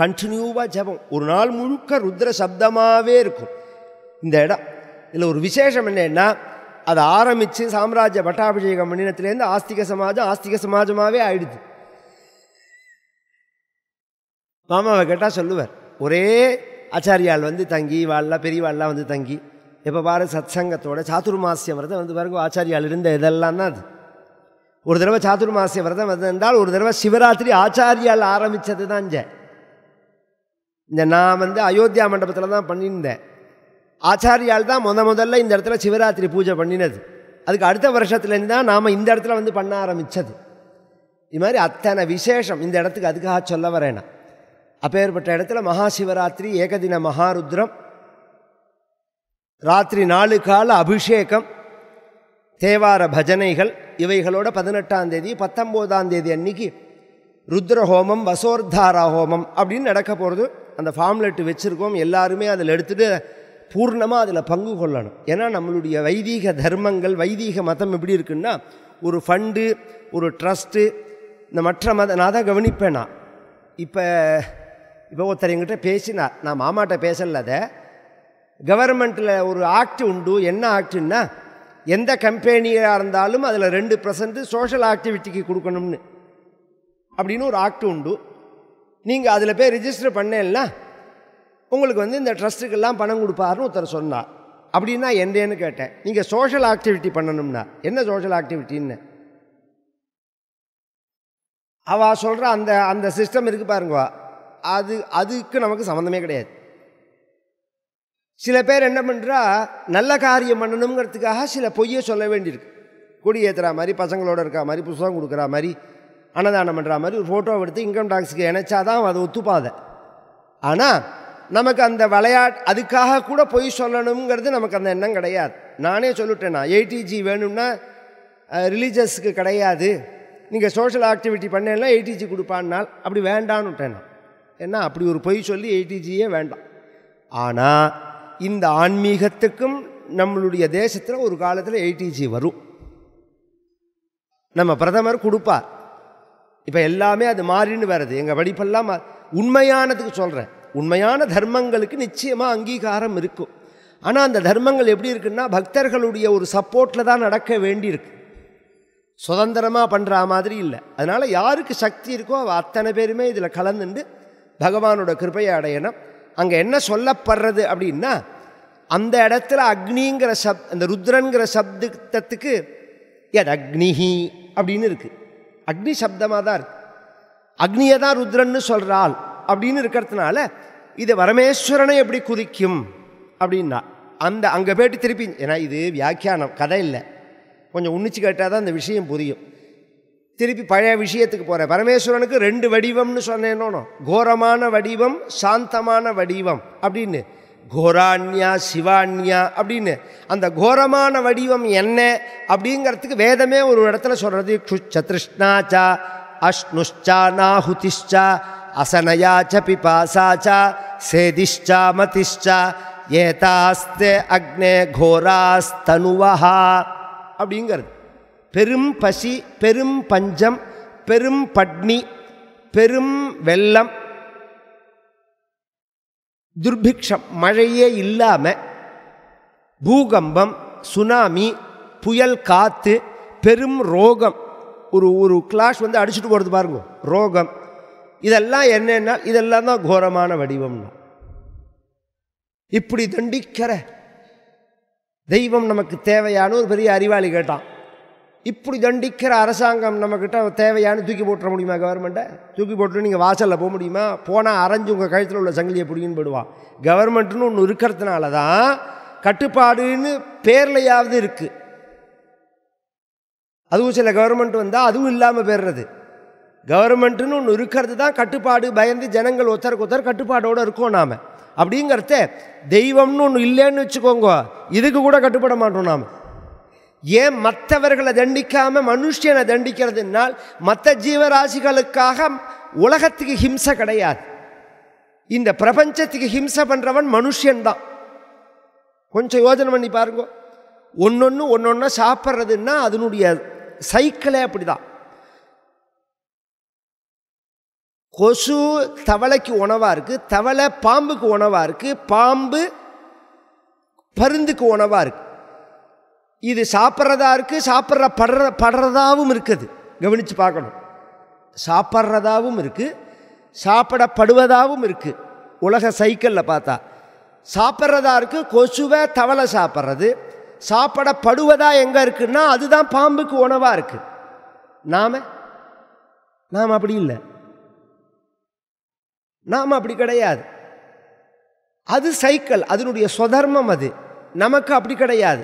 கண்டினியூவாக ஜபம் ஒரு நாள் முழுக்க ருத்ர சப்தமாகவே இருக்கும் இந்த இடம் இதில் ஒரு விசேஷம் என்னென்னா அதை ஆரம்பித்து சாம்ராஜ்ய பட்டாபிஷேகம் மன்னினத்திலேருந்து ஆஸ்திக சமாஜம் ஆஸ்திக சமாஜமாகவே ஆயிடுது மாமாவை கேட்டால் சொல்லுவார் ஒரே ஆச்சாரியால் வந்து தங்கி வாழ்லாம் பெரியவாள்லாம் வந்து தங்கி எப்போ பாரு சத் சங்கத்தோட சாத்துர்மாசிய விரதம் வந்து பாருங்க ஆச்சாரியால் இருந்த இதெல்லாம் தான் அது ஒரு தடவை சாத்துர்மாசிய விரதம் வந்திருந்தால் ஒரு தடவை சிவராத்திரி ஆச்சாரியால் ஆரம்பித்தது தான் இங்கே இந்த நான் வந்து அயோத்தியா மண்டபத்தில் தான் பண்ணியிருந்தேன் ஆச்சாரியால் தான் முத முதல்ல இந்த இடத்துல சிவராத்திரி பூஜை பண்ணினது அதுக்கு அடுத்த வருஷத்துலேருந்து தான் நாம் இந்த இடத்துல வந்து பண்ண ஆரம்பித்தது இது மாதிரி அத்தனை விசேஷம் இந்த இடத்துக்கு அதுக்காக சொல்ல வரேனா அப்பேற்பட்ட இடத்துல மகாசிவராத்திரி ஏகதின மகாருத்ரம் ராத்திரி நாலு கால அபிஷேகம் தேவார பஜனைகள் இவைகளோட பதினெட்டாம் தேதி பத்தொம்போதாம் தேதி அன்னைக்கு ருத்ர ஹோமம் வசோர்தாரா ஹோமம் அப்படின்னு நடக்க போகிறது அந்த ஃபார்ம்லெட்டு வச்சுருக்கோம் எல்லாருமே அதில் எடுத்துகிட்டு பூர்ணமாக அதில் பங்கு கொள்ளணும் ஏன்னா நம்மளுடைய வைதீக தர்மங்கள் வைதீக மதம் எப்படி இருக்குன்னா ஒரு ஃபண்டு ஒரு ட்ரஸ்ட்டு இந்த மற்ற மத நான் தான் கவனிப்பேனா இப்போ இப்போ ஒருத்தர் எங்கிட்ட பேசினார் நான் மாமாட்ட பேசலத கவர்மெண்ட்டில் ஒரு ஆக்ட் உண்டு என்ன ஆக்டுன்னா எந்த கம்பெனியாக இருந்தாலும் அதில் ரெண்டு பர்சன்ட்டு சோஷியல் ஆக்டிவிட்டிக்கு கொடுக்கணும்னு அப்படின்னு ஒரு ஆக்ட் உண்டு நீங்கள் அதில் போய் ரிஜிஸ்டர் பண்ணேன்னா உங்களுக்கு வந்து இந்த ட்ரஸ்ட்டுக்கெல்லாம் பணம் கொடுப்பாருன்னு ஒருத்தர் சொன்னார் அப்படின்னா என்னன்னு கேட்டேன் நீங்கள் சோஷியல் ஆக்டிவிட்டி பண்ணணும்னா என்ன சோஷியல் ஆக்டிவிட்டின்னு அவ சொல்கிற அந்த அந்த சிஸ்டம் இருக்குது பாருங்க அது அதுக்கு நமக்கு சம்மந்தமே கிடையாது சில பேர் என்ன பண்ணுறா நல்ல காரியம் பண்ணணுங்கிறதுக்காக சில பொய்யை சொல்ல வேண்டியிருக்கு கொடி ஏற்றுறா மாதிரி பசங்களோட இருக்கா மாதிரி புஸ்தகம் கொடுக்குறா மாதிரி அன்னதானம் பண்ணுற மாதிரி ஒரு ஃபோட்டோ எடுத்து இன்கம் டேக்ஸுக்கு இணைச்சா தான் அதை ஒத்துப்பாத ஆனால் நமக்கு அந்த விளையாட் அதுக்காக கூட பொய் சொல்லணுங்கிறது நமக்கு அந்த எண்ணம் கிடையாது நானே சொல்லிட்டேண்ணா ஏடிஜி வேணும்னா ரிலீஜியஸுக்கு கிடையாது நீங்கள் சோஷியல் ஆக்டிவிட்டி பண்ணலாம் ஏடிஜி கொடுப்பான்னால் அப்படி வேண்டான்னு விட்டேண்ணா ஏன்னா அப்படி ஒரு பொய் சொல்லி எயிட்டிஜியே வேண்டாம் ஆனால் இந்த ஆன்மீகத்துக்கும் நம்மளுடைய தேசத்தில் ஒரு காலத்தில் எயிட்டிஜி வரும் நம்ம பிரதமர் கொடுப்பார் இப்போ எல்லாமே அது மாறின்னு வருது எங்கள் படிப்பெல்லாம் உண்மையானதுக்கு சொல்கிறேன் உண்மையான தர்மங்களுக்கு நிச்சயமாக அங்கீகாரம் இருக்கும் ஆனால் அந்த தர்மங்கள் எப்படி இருக்குன்னா பக்தர்களுடைய ஒரு சப்போர்ட்டில் தான் நடக்க வேண்டியிருக்கு சுதந்திரமாக பண்ணுற மாதிரி இல்லை அதனால் யாருக்கு சக்தி இருக்கோ அவள் அத்தனை பேருமே இதில் கலந்துண்டு பகவானோட கிருப்பையை அடையணும் அங்கே என்ன சொல்லப்படுறது அப்படின்னா அந்த இடத்துல அக்னிங்கிற சப் அந்த ருத்ரன்கிற சப்தத்துக்கு எது அக்னிஹி அப்படின்னு இருக்குது அக்னி சப்தமாக தான் இருக்குது அக்னியை தான் ருத்ரன்னு சொல்கிறாள் அப்படின்னு இருக்கிறதுனால இது வரமேஸ்வரனை எப்படி குதிக்கும் அப்படின்னா அந்த அங்கே போய்ட்டு திருப்பி ஏன்னா இது வியாக்கியானம் கதை இல்லை கொஞ்சம் உன்னிச்சு கேட்டால் தான் அந்த விஷயம் புரியும் திருப்பி பழைய விஷயத்துக்கு போகிறேன் பரமேஸ்வரனுக்கு ரெண்டு வடிவம்னு சொன்னேனோனோ கோரமான வடிவம் சாந்தமான வடிவம் அப்படின்னு கோராண்யா சிவாண்யா அப்படின்னு அந்த கோரமான வடிவம் என்ன அப்படிங்கிறதுக்கு வேதமே ஒரு இடத்துல சொல்கிறது சத்ருஷ்ணாச்சா அஷ்ணுஷ்சா நாஹுதிஷ்சா ச பிபாசாச்சா சேதிஷ்சா மதிஷ்சா ஏதாஸ்தே அக்னே கோராஸ்தனுவஹா அப்படிங்கிறது பெரும் பசி பெரும் பஞ்சம் பெரும் பட்னி பெரும் வெள்ளம் துர்பிக்ஷம் மழையே இல்லாமல் பூகம்பம் சுனாமி புயல் காற்று பெரும் ரோகம் ஒரு ஒரு கிளாஷ் வந்து அடிச்சுட்டு போகிறது பாருங்க ரோகம் இதெல்லாம் என்னென்னா இதெல்லாம் தான் கோரமான வடிவம்னு இப்படி தண்டிக்கிற தெய்வம் நமக்கு தேவையான ஒரு பெரிய அறிவாளி கேட்டான் இப்படி தண்டிக்கிற அரசாங்கம் நம்மக்கிட்ட தேவையானு தூக்கி போட்டுற முடியுமா கவர்மெண்ட்டை தூக்கி போட்டு நீங்கள் வாசலில் போக முடியுமா போனால் அரைஞ்சு உங்கள் கழுத்தில் உள்ள சங்கிலியை பிடிக்குன்னு போடுவான் கவர்மெண்ட்டுன்னு ஒன்று இருக்கிறதுனால தான் கட்டுப்பாடுன்னு பேர்லையாவது இருக்குது அதுவும் சில கவர்மெண்ட் வந்தால் அதுவும் இல்லாமல் பேர்றது கவர்மெண்ட்டுன்னு ஒன்று இருக்கிறது தான் கட்டுப்பாடு பயந்து ஜனங்கள் ஒத்தருக்கு ஒத்தர் கட்டுப்பாடோடு இருக்கோம் நாம் அப்படிங்கிறத தெய்வம்னு ஒன்று இல்லைன்னு வச்சுக்கோங்க இதுக்கு கூட கட்டுப்பட மாட்டோம் நாம் ஏன் மற்றவர்களை தண்டிக்காமல் மனுஷனை தண்டிக்கிறதுனால் மற்ற ஜீவராசிகளுக்காக உலகத்துக்கு ஹிம்சை கிடையாது இந்த பிரபஞ்சத்துக்கு ஹிம்சை பண்ணுறவன் மனுஷன்தான் கொஞ்சம் யோஜனை பண்ணி பாருங்க ஒன்றொன்று ஒன்றொன்னா சாப்பிட்றதுன்னா அதனுடைய சைக்கிளே அப்படி தான் கொசு தவளைக்கு உணவாக இருக்குது தவளை பாம்புக்கு உணவாக இருக்குது பாம்பு பருந்துக்கு உணவாக இருக்குது இது சாப்பிட்றதா இருக்குது சாப்பிட்ற படுற படுறதாவும் இருக்குது கவனித்து பார்க்கணும் சாப்பிட்றதாவும் இருக்குது சாப்பிடப்படுவதாகவும் இருக்குது உலக சைக்கிளில் பார்த்தா சாப்பிட்றதா இருக்குது கொசுவை தவளை சாப்பிட்றது சாப்பிடப்படுவதா எங்கே இருக்குன்னா அதுதான் பாம்புக்கு உணவாக இருக்குது நாம் நாம் அப்படி இல்லை நாம் அப்படி கிடையாது அது சைக்கிள் அதனுடைய சுதர்மம் அது நமக்கு அப்படி கிடையாது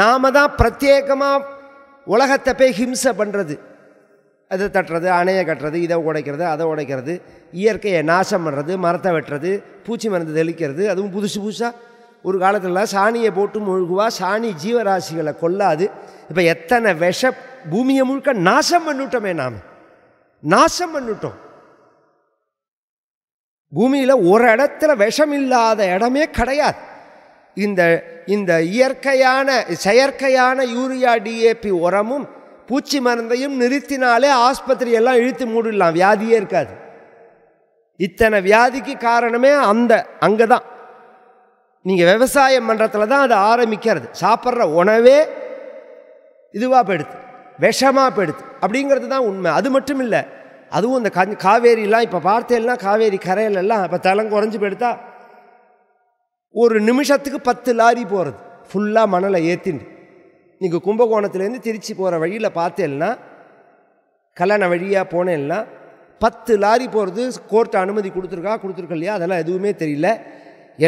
நாம் தான் பிரத்யேகமாக உலகத்தை போய் ஹிம்சை பண்ணுறது அதை தட்டுறது அணையை கட்டுறது இதை உடைக்கிறது அதை உடைக்கிறது இயற்கையை நாசம் பண்ணுறது மரத்தை வெட்டுறது பூச்சி மருந்து தெளிக்கிறது அதுவும் புதுசு புதுசாக ஒரு காலத்தில் சாணியை போட்டு முழுகுவா சாணி ஜீவராசிகளை கொல்லாது இப்போ எத்தனை விஷ பூமியை முழுக்க நாசம் பண்ணிட்டோமே நாம் நாசம் பண்ணிட்டோம் பூமியில் ஒரு இடத்துல விஷம் இல்லாத இடமே கிடையாது இந்த இந்த இயற்கையான செயற்கையான யூரியா டிஏபி உரமும் பூச்சி மருந்தையும் நிறுத்தினாலே ஆஸ்பத்திரியெல்லாம் இழுத்து மூடிடலாம் வியாதியே இருக்காது இத்தனை வியாதிக்கு காரணமே அந்த அங்கே தான் நீங்கள் விவசாயம் பண்ணுறதுல தான் அது ஆரம்பிக்கிறது சாப்பிட்ற உணவே இதுவாக போயிடுது விஷமாக போயிடுது அப்படிங்கிறது தான் உண்மை அது மட்டும் இல்லை அதுவும் இந்த காவேரிலாம் இப்போ பார்த்தேன்னா காவேரி கரையிலெல்லாம் இப்போ தளம் குறைஞ்சி போயிடுதா ஒரு நிமிஷத்துக்கு பத்து லாரி போகிறது ஃபுல்லாக மணலை ஏற்றிண்டு நீங்கள் கும்பகோணத்துலேருந்து திருச்சி போகிற வழியில் பார்த்தேன்னா கல்யாண வழியாக போனேன்னா பத்து லாரி போகிறது கோர்ட்டு அனுமதி கொடுத்துருக்கா கொடுத்துருக்கலையா அதெல்லாம் எதுவுமே தெரியல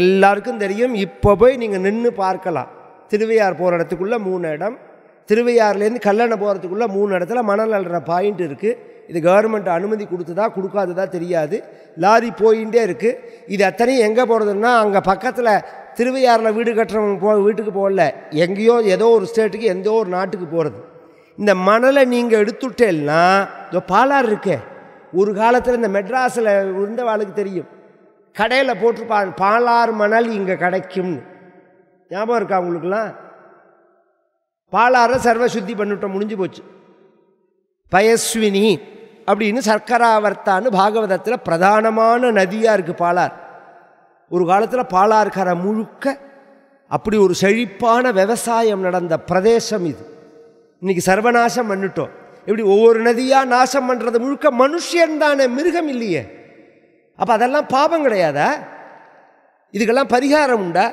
எல்லாருக்கும் தெரியும் இப்போ போய் நீங்கள் நின்று பார்க்கலாம் திருவையார் போகிற இடத்துக்குள்ளே மூணு இடம் திருவையாறுலேருந்து கல்யாணம் போகிறதுக்குள்ளே மூணு இடத்துல மணல் அல்ற பாயிண்ட் இருக்குது இது கவர்மெண்ட் அனுமதி கொடுத்ததா கொடுக்காததா தெரியாது லாரி போயின்ண்டே இருக்குது இது அத்தனையும் எங்கே போகிறதுன்னா அங்கே பக்கத்தில் திருவையாறில் வீடு கட்டுறவங்க போ வீட்டுக்கு போகல எங்கேயோ ஏதோ ஒரு ஸ்டேட்டுக்கு எந்த ஒரு நாட்டுக்கு போகிறது இந்த மணலை நீங்கள் எடுத்துட்டேன்னா இதோ பாலார் இருக்கே ஒரு காலத்தில் இந்த மெட்ராஸில் இருந்தவாளுக்கு தெரியும் கடையில் போட்டிருப்பான் பாலார் மணல் இங்கே கிடைக்கும்னு ஞாபகம் இருக்கா அவங்களுக்குலாம் பாலாரை சர்வ சுத்தி முடிஞ்சு போச்சு பயஸ்வினி அப்படின்னு சர்க்கராவர்த்தான்னு பாகவதத்தில் பிரதானமான நதியாக இருக்குது பாலார் ஒரு காலத்தில் கரை முழுக்க அப்படி ஒரு செழிப்பான விவசாயம் நடந்த பிரதேசம் இது இன்றைக்கி சர்வநாசம் பண்ணிட்டோம் இப்படி ஒவ்வொரு நதியாக நாசம் பண்ணுறது முழுக்க மனுஷன்தானே மிருகம் இல்லையே அப்போ அதெல்லாம் பாவம் கிடையாதா இதுக்கெல்லாம் பரிகாரம் உண்டா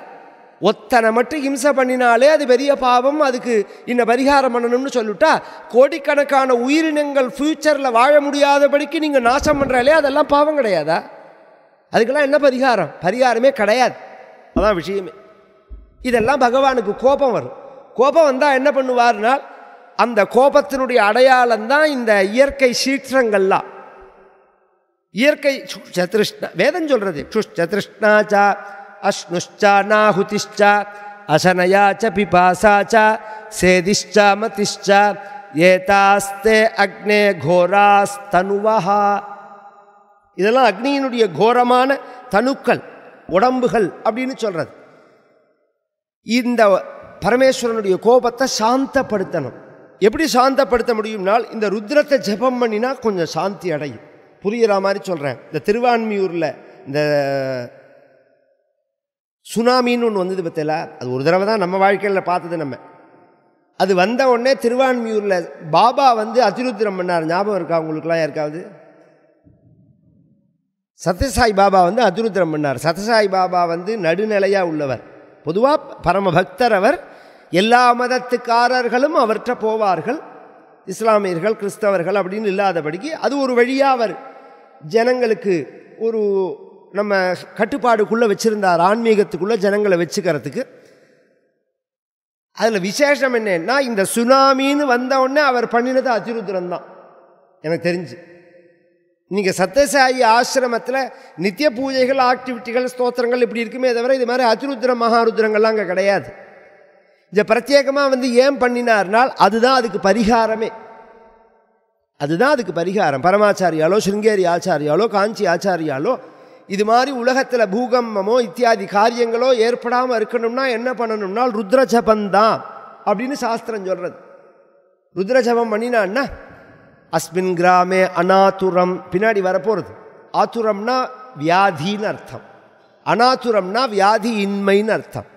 ஒத்தனை மட்டும் ஹிம்சை பண்ணினாலே அது பெரிய பாவம் அதுக்கு இன்னும் பரிகாரம் பண்ணணும்னு சொல்லிவிட்டா கோடிக்கணக்கான உயிரினங்கள் ஃப்யூச்சரில் வாழ முடியாதபடிக்கு நீங்கள் நாசம் பண்ணுறாலே அதெல்லாம் பாவம் கிடையாதா அதுக்கெல்லாம் என்ன பரிகாரம் பரிகாரமே கிடையாது அதான் விஷயமே இதெல்லாம் பகவானுக்கு கோபம் வரும் கோபம் வந்தால் என்ன பண்ணுவார்னால் அந்த கோபத்தினுடைய அடையாளம் தான் இந்த இயற்கை சீற்றங்கள்லாம் இயற்கை சத்ருஷ்ணா வேதம் சொல்கிறது சுஷ் சத்ருஷ்ணாச்சா அஷ்ணுஷ்சானாஹுதிஷ்ச அசனயா ச பிபாசா ச ஏதாஸ்தே அக்னே கோராஸ்தனுவஹா இதெல்லாம் அக்னியினுடைய கோரமான தனுக்கள் உடம்புகள் அப்படின்னு சொல்கிறது இந்த பரமேஸ்வரனுடைய கோபத்தை சாந்தப்படுத்தணும் எப்படி சாந்தப்படுத்த முடியும்னால் இந்த ருத்ரத்தை ஜெபம் பண்ணினா கொஞ்சம் சாந்தி அடையும் புரிகிற மாதிரி சொல்கிறேன் இந்த திருவான்மியூரில் இந்த சுனாமின்னு ஒன்று வந்தது பற்றியில் அது ஒரு தடவை தான் நம்ம வாழ்க்கையில் பார்த்தது நம்ம அது வந்த உடனே திருவான்மியூரில் பாபா வந்து அதிருத்திரம் பண்ணார் ஞாபகம் இருக்கா உங்களுக்குலாம் யாருக்காவது சத்யசாய் பாபா வந்து அதிருத்திரம் பண்ணார் சத்யசாய் பாபா வந்து நடுநிலையாக உள்ளவர் பொதுவாக பரம பக்தர் அவர் எல்லா மதத்துக்காரர்களும் அவற்றை போவார்கள் இஸ்லாமியர்கள் கிறிஸ்தவர்கள் அப்படின்னு இல்லாதபடிக்கு அது ஒரு வழியாக அவர் ஜனங்களுக்கு ஒரு நம்ம கட்டுப்பாடுக்குள்ளே வச்சுருந்தார் ஆன்மீகத்துக்குள்ளே ஜனங்களை வச்சுக்கிறதுக்கு அதில் விசேஷம் என்னன்னா இந்த சுனாமின்னு வந்தவுடனே அவர் பண்ணினது அதிருத்திரம்தான் தான் எனக்கு தெரிஞ்சு நீங்கள் சத்தசாயி ஆசிரமத்தில் நித்திய பூஜைகள் ஆக்டிவிட்டிகள் ஸ்தோத்திரங்கள் இப்படி இருக்குமே தவிர இது மாதிரி அதிருத்திரம் மகாருத்திரங்கள்லாம் அங்கே கிடையாது இந்த பிரத்யேகமாக வந்து ஏன் பண்ணினார்னால் அதுதான் அதுக்கு பரிகாரமே அதுதான் அதுக்கு பரிகாரம் பரமாச்சாரியாலோ சிருங்கேரி ஆச்சாரியாலோ காஞ்சி ஆச்சாரியாலோ இது மாதிரி உலகத்தில் பூகம்பமோ இத்தியாதி காரியங்களோ ஏற்படாமல் இருக்கணும்னா என்ன பண்ணணும்னா ருத்ரஜபந்தான் அப்படின்னு சாஸ்திரம் சொல்கிறது ருத்ரஜபம் பண்ணினான்னா அஸ்மின் கிராமே அனாத்துரம் பின்னாடி வரப்போகிறது ஆத்துரம்னா வியாதின்னு அர்த்தம் அனாத்துரம்னா வியாதி இன்மைன்னு அர்த்தம்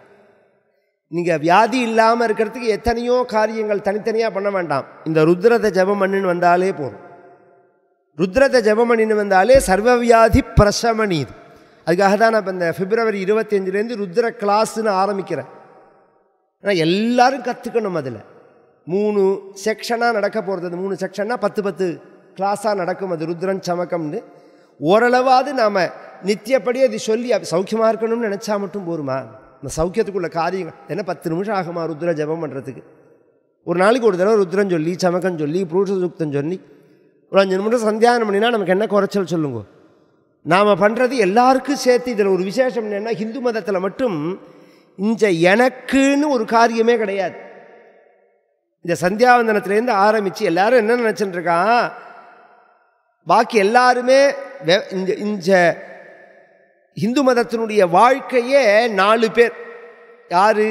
நீங்கள் வியாதி இல்லாமல் இருக்கிறதுக்கு எத்தனையோ காரியங்கள் தனித்தனியாக பண்ண வேண்டாம் இந்த ருத்ரத ஜபம் பண்ணுன்னு வந்தாலே போதும் ருத்ரத்தை ஜபம் பண்ணின்னு வந்தாலே சர்வவியாதி பிரசமணி இது அதுக்காக தான் நான் இப்போ இந்த பிப்ரவரி இருபத்தஞ்சிலேருந்து ருத்ர கிளாஸ்ன்னு ஆரம்பிக்கிறேன் ஆனால் எல்லோரும் கற்றுக்கணும் அதில் மூணு செக்ஷனாக நடக்க போகிறது மூணு செக்ஷன்னா பத்து பத்து கிளாஸாக நடக்கும் அது ருத்ரன் சமக்கம்னு ஓரளவாவது நாம் நித்தியப்படி அது சொல்லி சௌக்கியமாக இருக்கணும்னு நினச்சா மட்டும் போருமா இந்த சௌக்கியத்துக்குள்ள காரியங்கள் ஏன்னா பத்து நிமிஷம் ஆகுமா ருத்ர ஜபம் பண்ணுறதுக்கு ஒரு நாளைக்கு ஒரு தடவை ருத்ரன் சொல்லி சமக்கம் சொல்லி புருஷ சுக்தம் சொல்லி ஒரு அஞ்சு நிமிடம் சந்தியானம் பண்ணினா நமக்கு என்ன குறைச்சல் சொல்லுங்க நாம் பண்ணுறது எல்லாருக்கும் சேர்த்து இதில் ஒரு விசேஷம் என்னென்னா ஹிந்து மதத்தில் மட்டும் இந்த எனக்குன்னு ஒரு காரியமே கிடையாது இந்த சந்தியாவந்தனத்துலேருந்து ஆரம்பித்து எல்லாரும் என்ன நினச்சிட்டுருக்கான் பாக்கி எல்லாருமே இந்த இந்த ஹிந்து மதத்தினுடைய வாழ்க்கையே நாலு பேர் யார்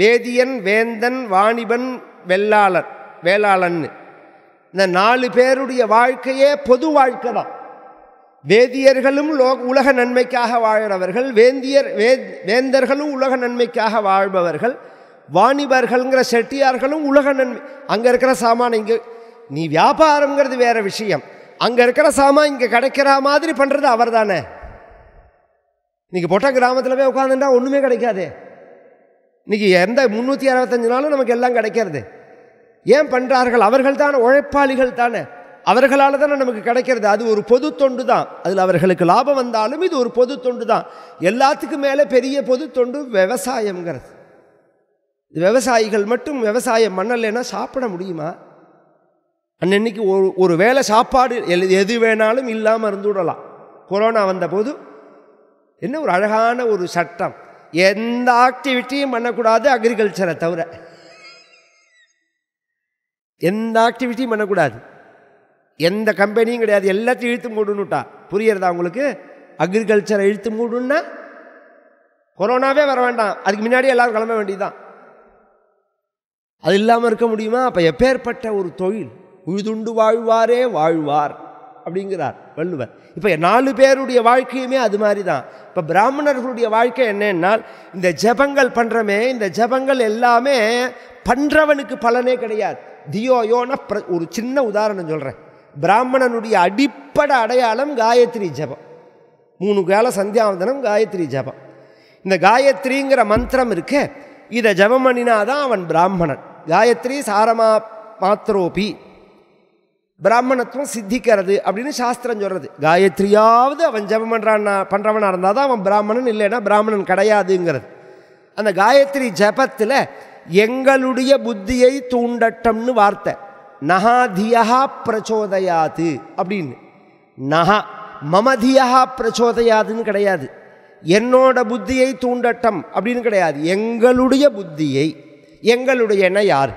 வேதியன் வேந்தன் வாணிபன் வெள்ளாளன் வேளாளன்னு இந்த நாலு பேருடைய வாழ்க்கையே பொது வாழ்க்கை தான் வேதியர்களும் உலக நன்மைக்காக வாழ்கிறவர்கள் வேந்தியர் வே வேந்தர்களும் உலக நன்மைக்காக வாழ்பவர்கள் வாணிபர்கள்ங்கிற செட்டியார்களும் உலக நன்மை அங்கே இருக்கிற சாமான இங்கே நீ வியாபாரங்கிறது வேறு விஷயம் அங்கே இருக்கிற சாமான் இங்கே கிடைக்கிற மாதிரி பண்ணுறது அவர் தானே இன்றைக்கி போட்டால் கிராமத்தில் போய் உட்காந்துட்டா ஒன்றுமே கிடைக்காதே இன்றைக்கி எந்த முந்நூற்றி அறுபத்தஞ்சு நாளும் நமக்கு எல்லாம் கிடைக்கிறது ஏன் பண்ணுறார்கள் அவர்கள் தான் உழைப்பாளிகள் தானே அவர்களால் தானே நமக்கு கிடைக்கிறது அது ஒரு பொது தொண்டு தான் அதில் அவர்களுக்கு லாபம் வந்தாலும் இது ஒரு பொது தொண்டு தான் எல்லாத்துக்கும் மேலே பெரிய பொது தொண்டு விவசாயங்கிறது விவசாயிகள் மட்டும் விவசாயம் பண்ணலைன்னா சாப்பிட முடியுமா அன்னன்னைக்கு ஒரு ஒரு வேளை சாப்பாடு எது வேணாலும் இல்லாமல் இருந்து விடலாம் கொரோனா வந்தபோது என்ன ஒரு அழகான ஒரு சட்டம் எந்த ஆக்டிவிட்டியும் பண்ணக்கூடாது அக்ரிகல்ச்சரை தவிர எந்த ஆக்டிவிட்டியும் பண்ணக்கூடாது எந்த கம்பெனியும் கிடையாது எல்லாத்தையும் இழுத்து மூடுன்னுட்டா புரியறதா உங்களுக்கு அக்ரிகல்ச்சரை இழுத்து மூடுன்னா கொரோனாவே வர வேண்டாம் அதுக்கு முன்னாடி எல்லோரும் கிளம்ப வேண்டியதுதான் அது இல்லாமல் இருக்க முடியுமா அப்போ எப்பேற்பட்ட ஒரு தொழில் உழுதுண்டு வாழ்வாரே வாழ்வார் அப்படிங்கிறார் வள்ளுவர் இப்போ நாலு பேருடைய வாழ்க்கையுமே அது மாதிரி தான் இப்போ பிராமணர்களுடைய வாழ்க்கை என்னென்னால் இந்த ஜபங்கள் பண்ணுறமே இந்த ஜபங்கள் எல்லாமே பண்ணுறவனுக்கு பலனே கிடையாது தியோயோன பிர ஒரு சின்ன உதாரணம் சொல்கிறேன் பிராமணனுடைய அடிப்படை அடையாளம் காயத்ரி ஜபம் மூணு கால சந்தியாவந்தனம் காயத்ரி ஜபம் இந்த காயத்ரிங்கிற மந்திரம் இருக்கு இதை ஜபம் பண்ணினாதான் அவன் பிராமணன் காயத்ரி சாரமா மாத்திரோபி பிராமணத்துவம் சித்திக்கிறது அப்படின்னு சாஸ்திரம் சொல்கிறது காயத்ரியாவது அவன் ஜபம் பண்ணுறான் பண்ணுறவனாக இருந்தால் தான் அவன் பிராமணன் இல்லைன்னா பிராமணன் கிடையாதுங்கிறது அந்த காயத்ரி ஜபத்தில் எங்களுடைய புத்தியை தூண்டட்டம்னு வார்த்தை தியகா பிரச்சோதையாது அப்படின்னு நகா மமதியகா பிரச்சோதையாதுன்னு கிடையாது என்னோட புத்தியை தூண்டட்டம் அப்படின்னு கிடையாது எங்களுடைய புத்தியை எங்களுடைய என்ன யார்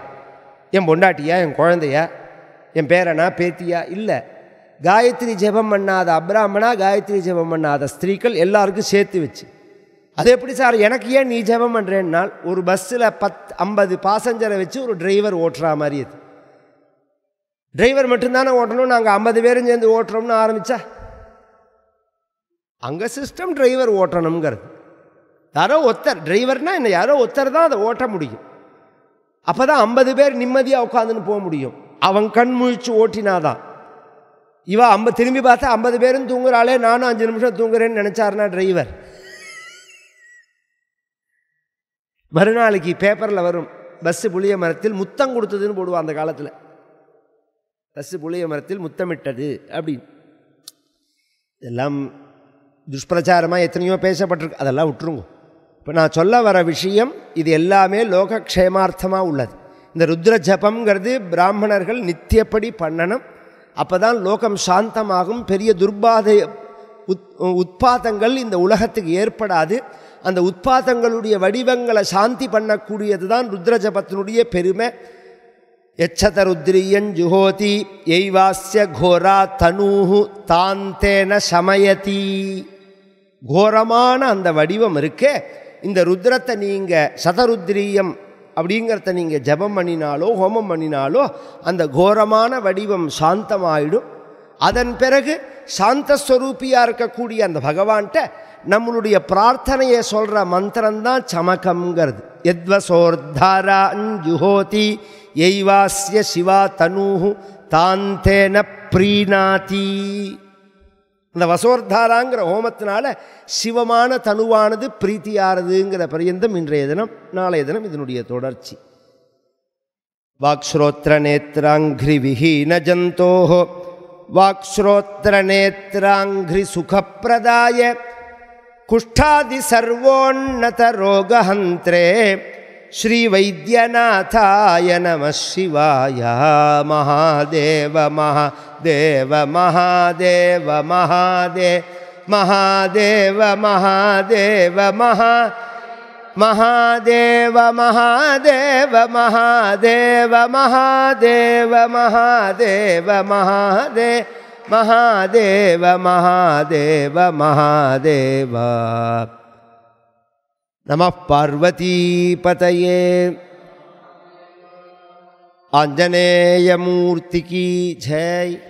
என் பொண்டாட்டியா என் குழந்தையா என் பேரனா பேத்தியா இல்லை காயத்ரி ஜெபம் பண்ணாத அப்ராமணா காயத்ரி ஜெபம் பண்ணாத ஸ்திரீக்கள் எல்லாருக்கும் சேர்த்து வச்சு அது எப்படி சார் எனக்கு ஏன் நீ ஜபம் பண்ணுறேன்னால் ஒரு பஸ்ஸில் பத் ஐம்பது பாசஞ்சரை வச்சு ஒரு டிரைவர் ஓட்டுறா மாதிரி அது டிரைவர் மட்டும்தானே ஓட்டணும் நாங்கள் ஐம்பது பேரும் சேர்ந்து ஓட்டுறோம்னு ஆரம்பித்தா அங்கே சிஸ்டம் டிரைவர் ஓட்டணுங்கிறது யாரோ ஒத்தர் டிரைவர்னால் என்ன யாரோ ஒத்தர் தான் அதை ஓட்ட முடியும் அப்போ தான் ஐம்பது பேர் நிம்மதியாக உட்காந்துன்னு போக முடியும் அவன் கண் முழிச்சு ஓட்டினாதான் இவன் ஐம்ப திரும்பி பார்த்தா ஐம்பது பேரும் தூங்குறாளே நானும் அஞ்சு நிமிஷம் தூங்குறேன்னு நினச்சாருனா டிரைவர் மறுநாளைக்கு பேப்பரில் வரும் பஸ்ஸு புளிய மரத்தில் முத்தம் கொடுத்ததுன்னு போடுவான் அந்த காலத்தில் பஸ்ஸு புளிய மரத்தில் முத்தமிட்டது அப்படின்னு இதெல்லாம் துஷ்பிரச்சாரமாக எத்தனையோ பேசப்பட்டிருக்கு அதெல்லாம் விட்டுருங்க இப்போ நான் சொல்ல வர விஷயம் இது எல்லாமே லோகக்ஷேமார்த்தமாக உள்ளது இந்த ருத்ர ஜபம்ங்கிறது பிராமணர்கள் நித்தியப்படி பண்ணணும் அப்போ தான் லோகம் சாந்தமாகும் பெரிய துர்பாதை உத் உத்பாதங்கள் இந்த உலகத்துக்கு ஏற்படாது அந்த உத்பாதங்களுடைய வடிவங்களை சாந்தி பண்ணக்கூடியது தான் ருத்ரஜபத்தினுடைய பெருமை எச்சத ருத்ரியன் ஜுஹோதி எய்வாஸ்ய கோரா தனூஹு தாந்தேன சமயதி கோரமான அந்த வடிவம் இருக்கே இந்த ருத்ரத்தை நீங்கள் சதருத்ரியம் அப்படிங்கிறத நீங்கள் ஜபம் பண்ணினாலோ ஹோமம் பண்ணினாலோ அந்த கோரமான வடிவம் சாந்தமாயிடும் அதன் பிறகு சாந்தஸ்வரூப்பியாக இருக்கக்கூடிய அந்த பகவான்கிட்ட நம்மளுடைய பிரார்த்தனையை சொல்கிற மந்திரம்தான் சமகம்ங்கிறது எத்வசோர்தாரா அஞ்சுஹோதி எய்வாஸ்ய சிவா தனூஹு தாந்தேன பிரீனாதி இந்த வசோர்தாராங்கிற ஹோமத்தினால சிவமான தனுவானது பிரீத்தியாரதுங்கிற பரியந்தம் இன்றைய தினம் நாளைய தினம் இதனுடைய தொடர்ச்சி வாக்ஸ்ரோத்திர நேத்திராங்கிரி விஹீன ஜந்தோஹோ वाक्श्रोत्रनेत्राङ्घ्रिसुखप्रदाय कुष्ठादिसर्वोन्नतरोगहन्त्रे श्रीवैद्यनाथाय नमः शिवाय महादेव महादेव महादेव महादे महादेव महादेव महा महादेव महादेव महादेव महादेव महादेव महादेव महादेव महादेव महादेव नम पार्वती पार्वतीपतये आंजनेयमूर्ति की जय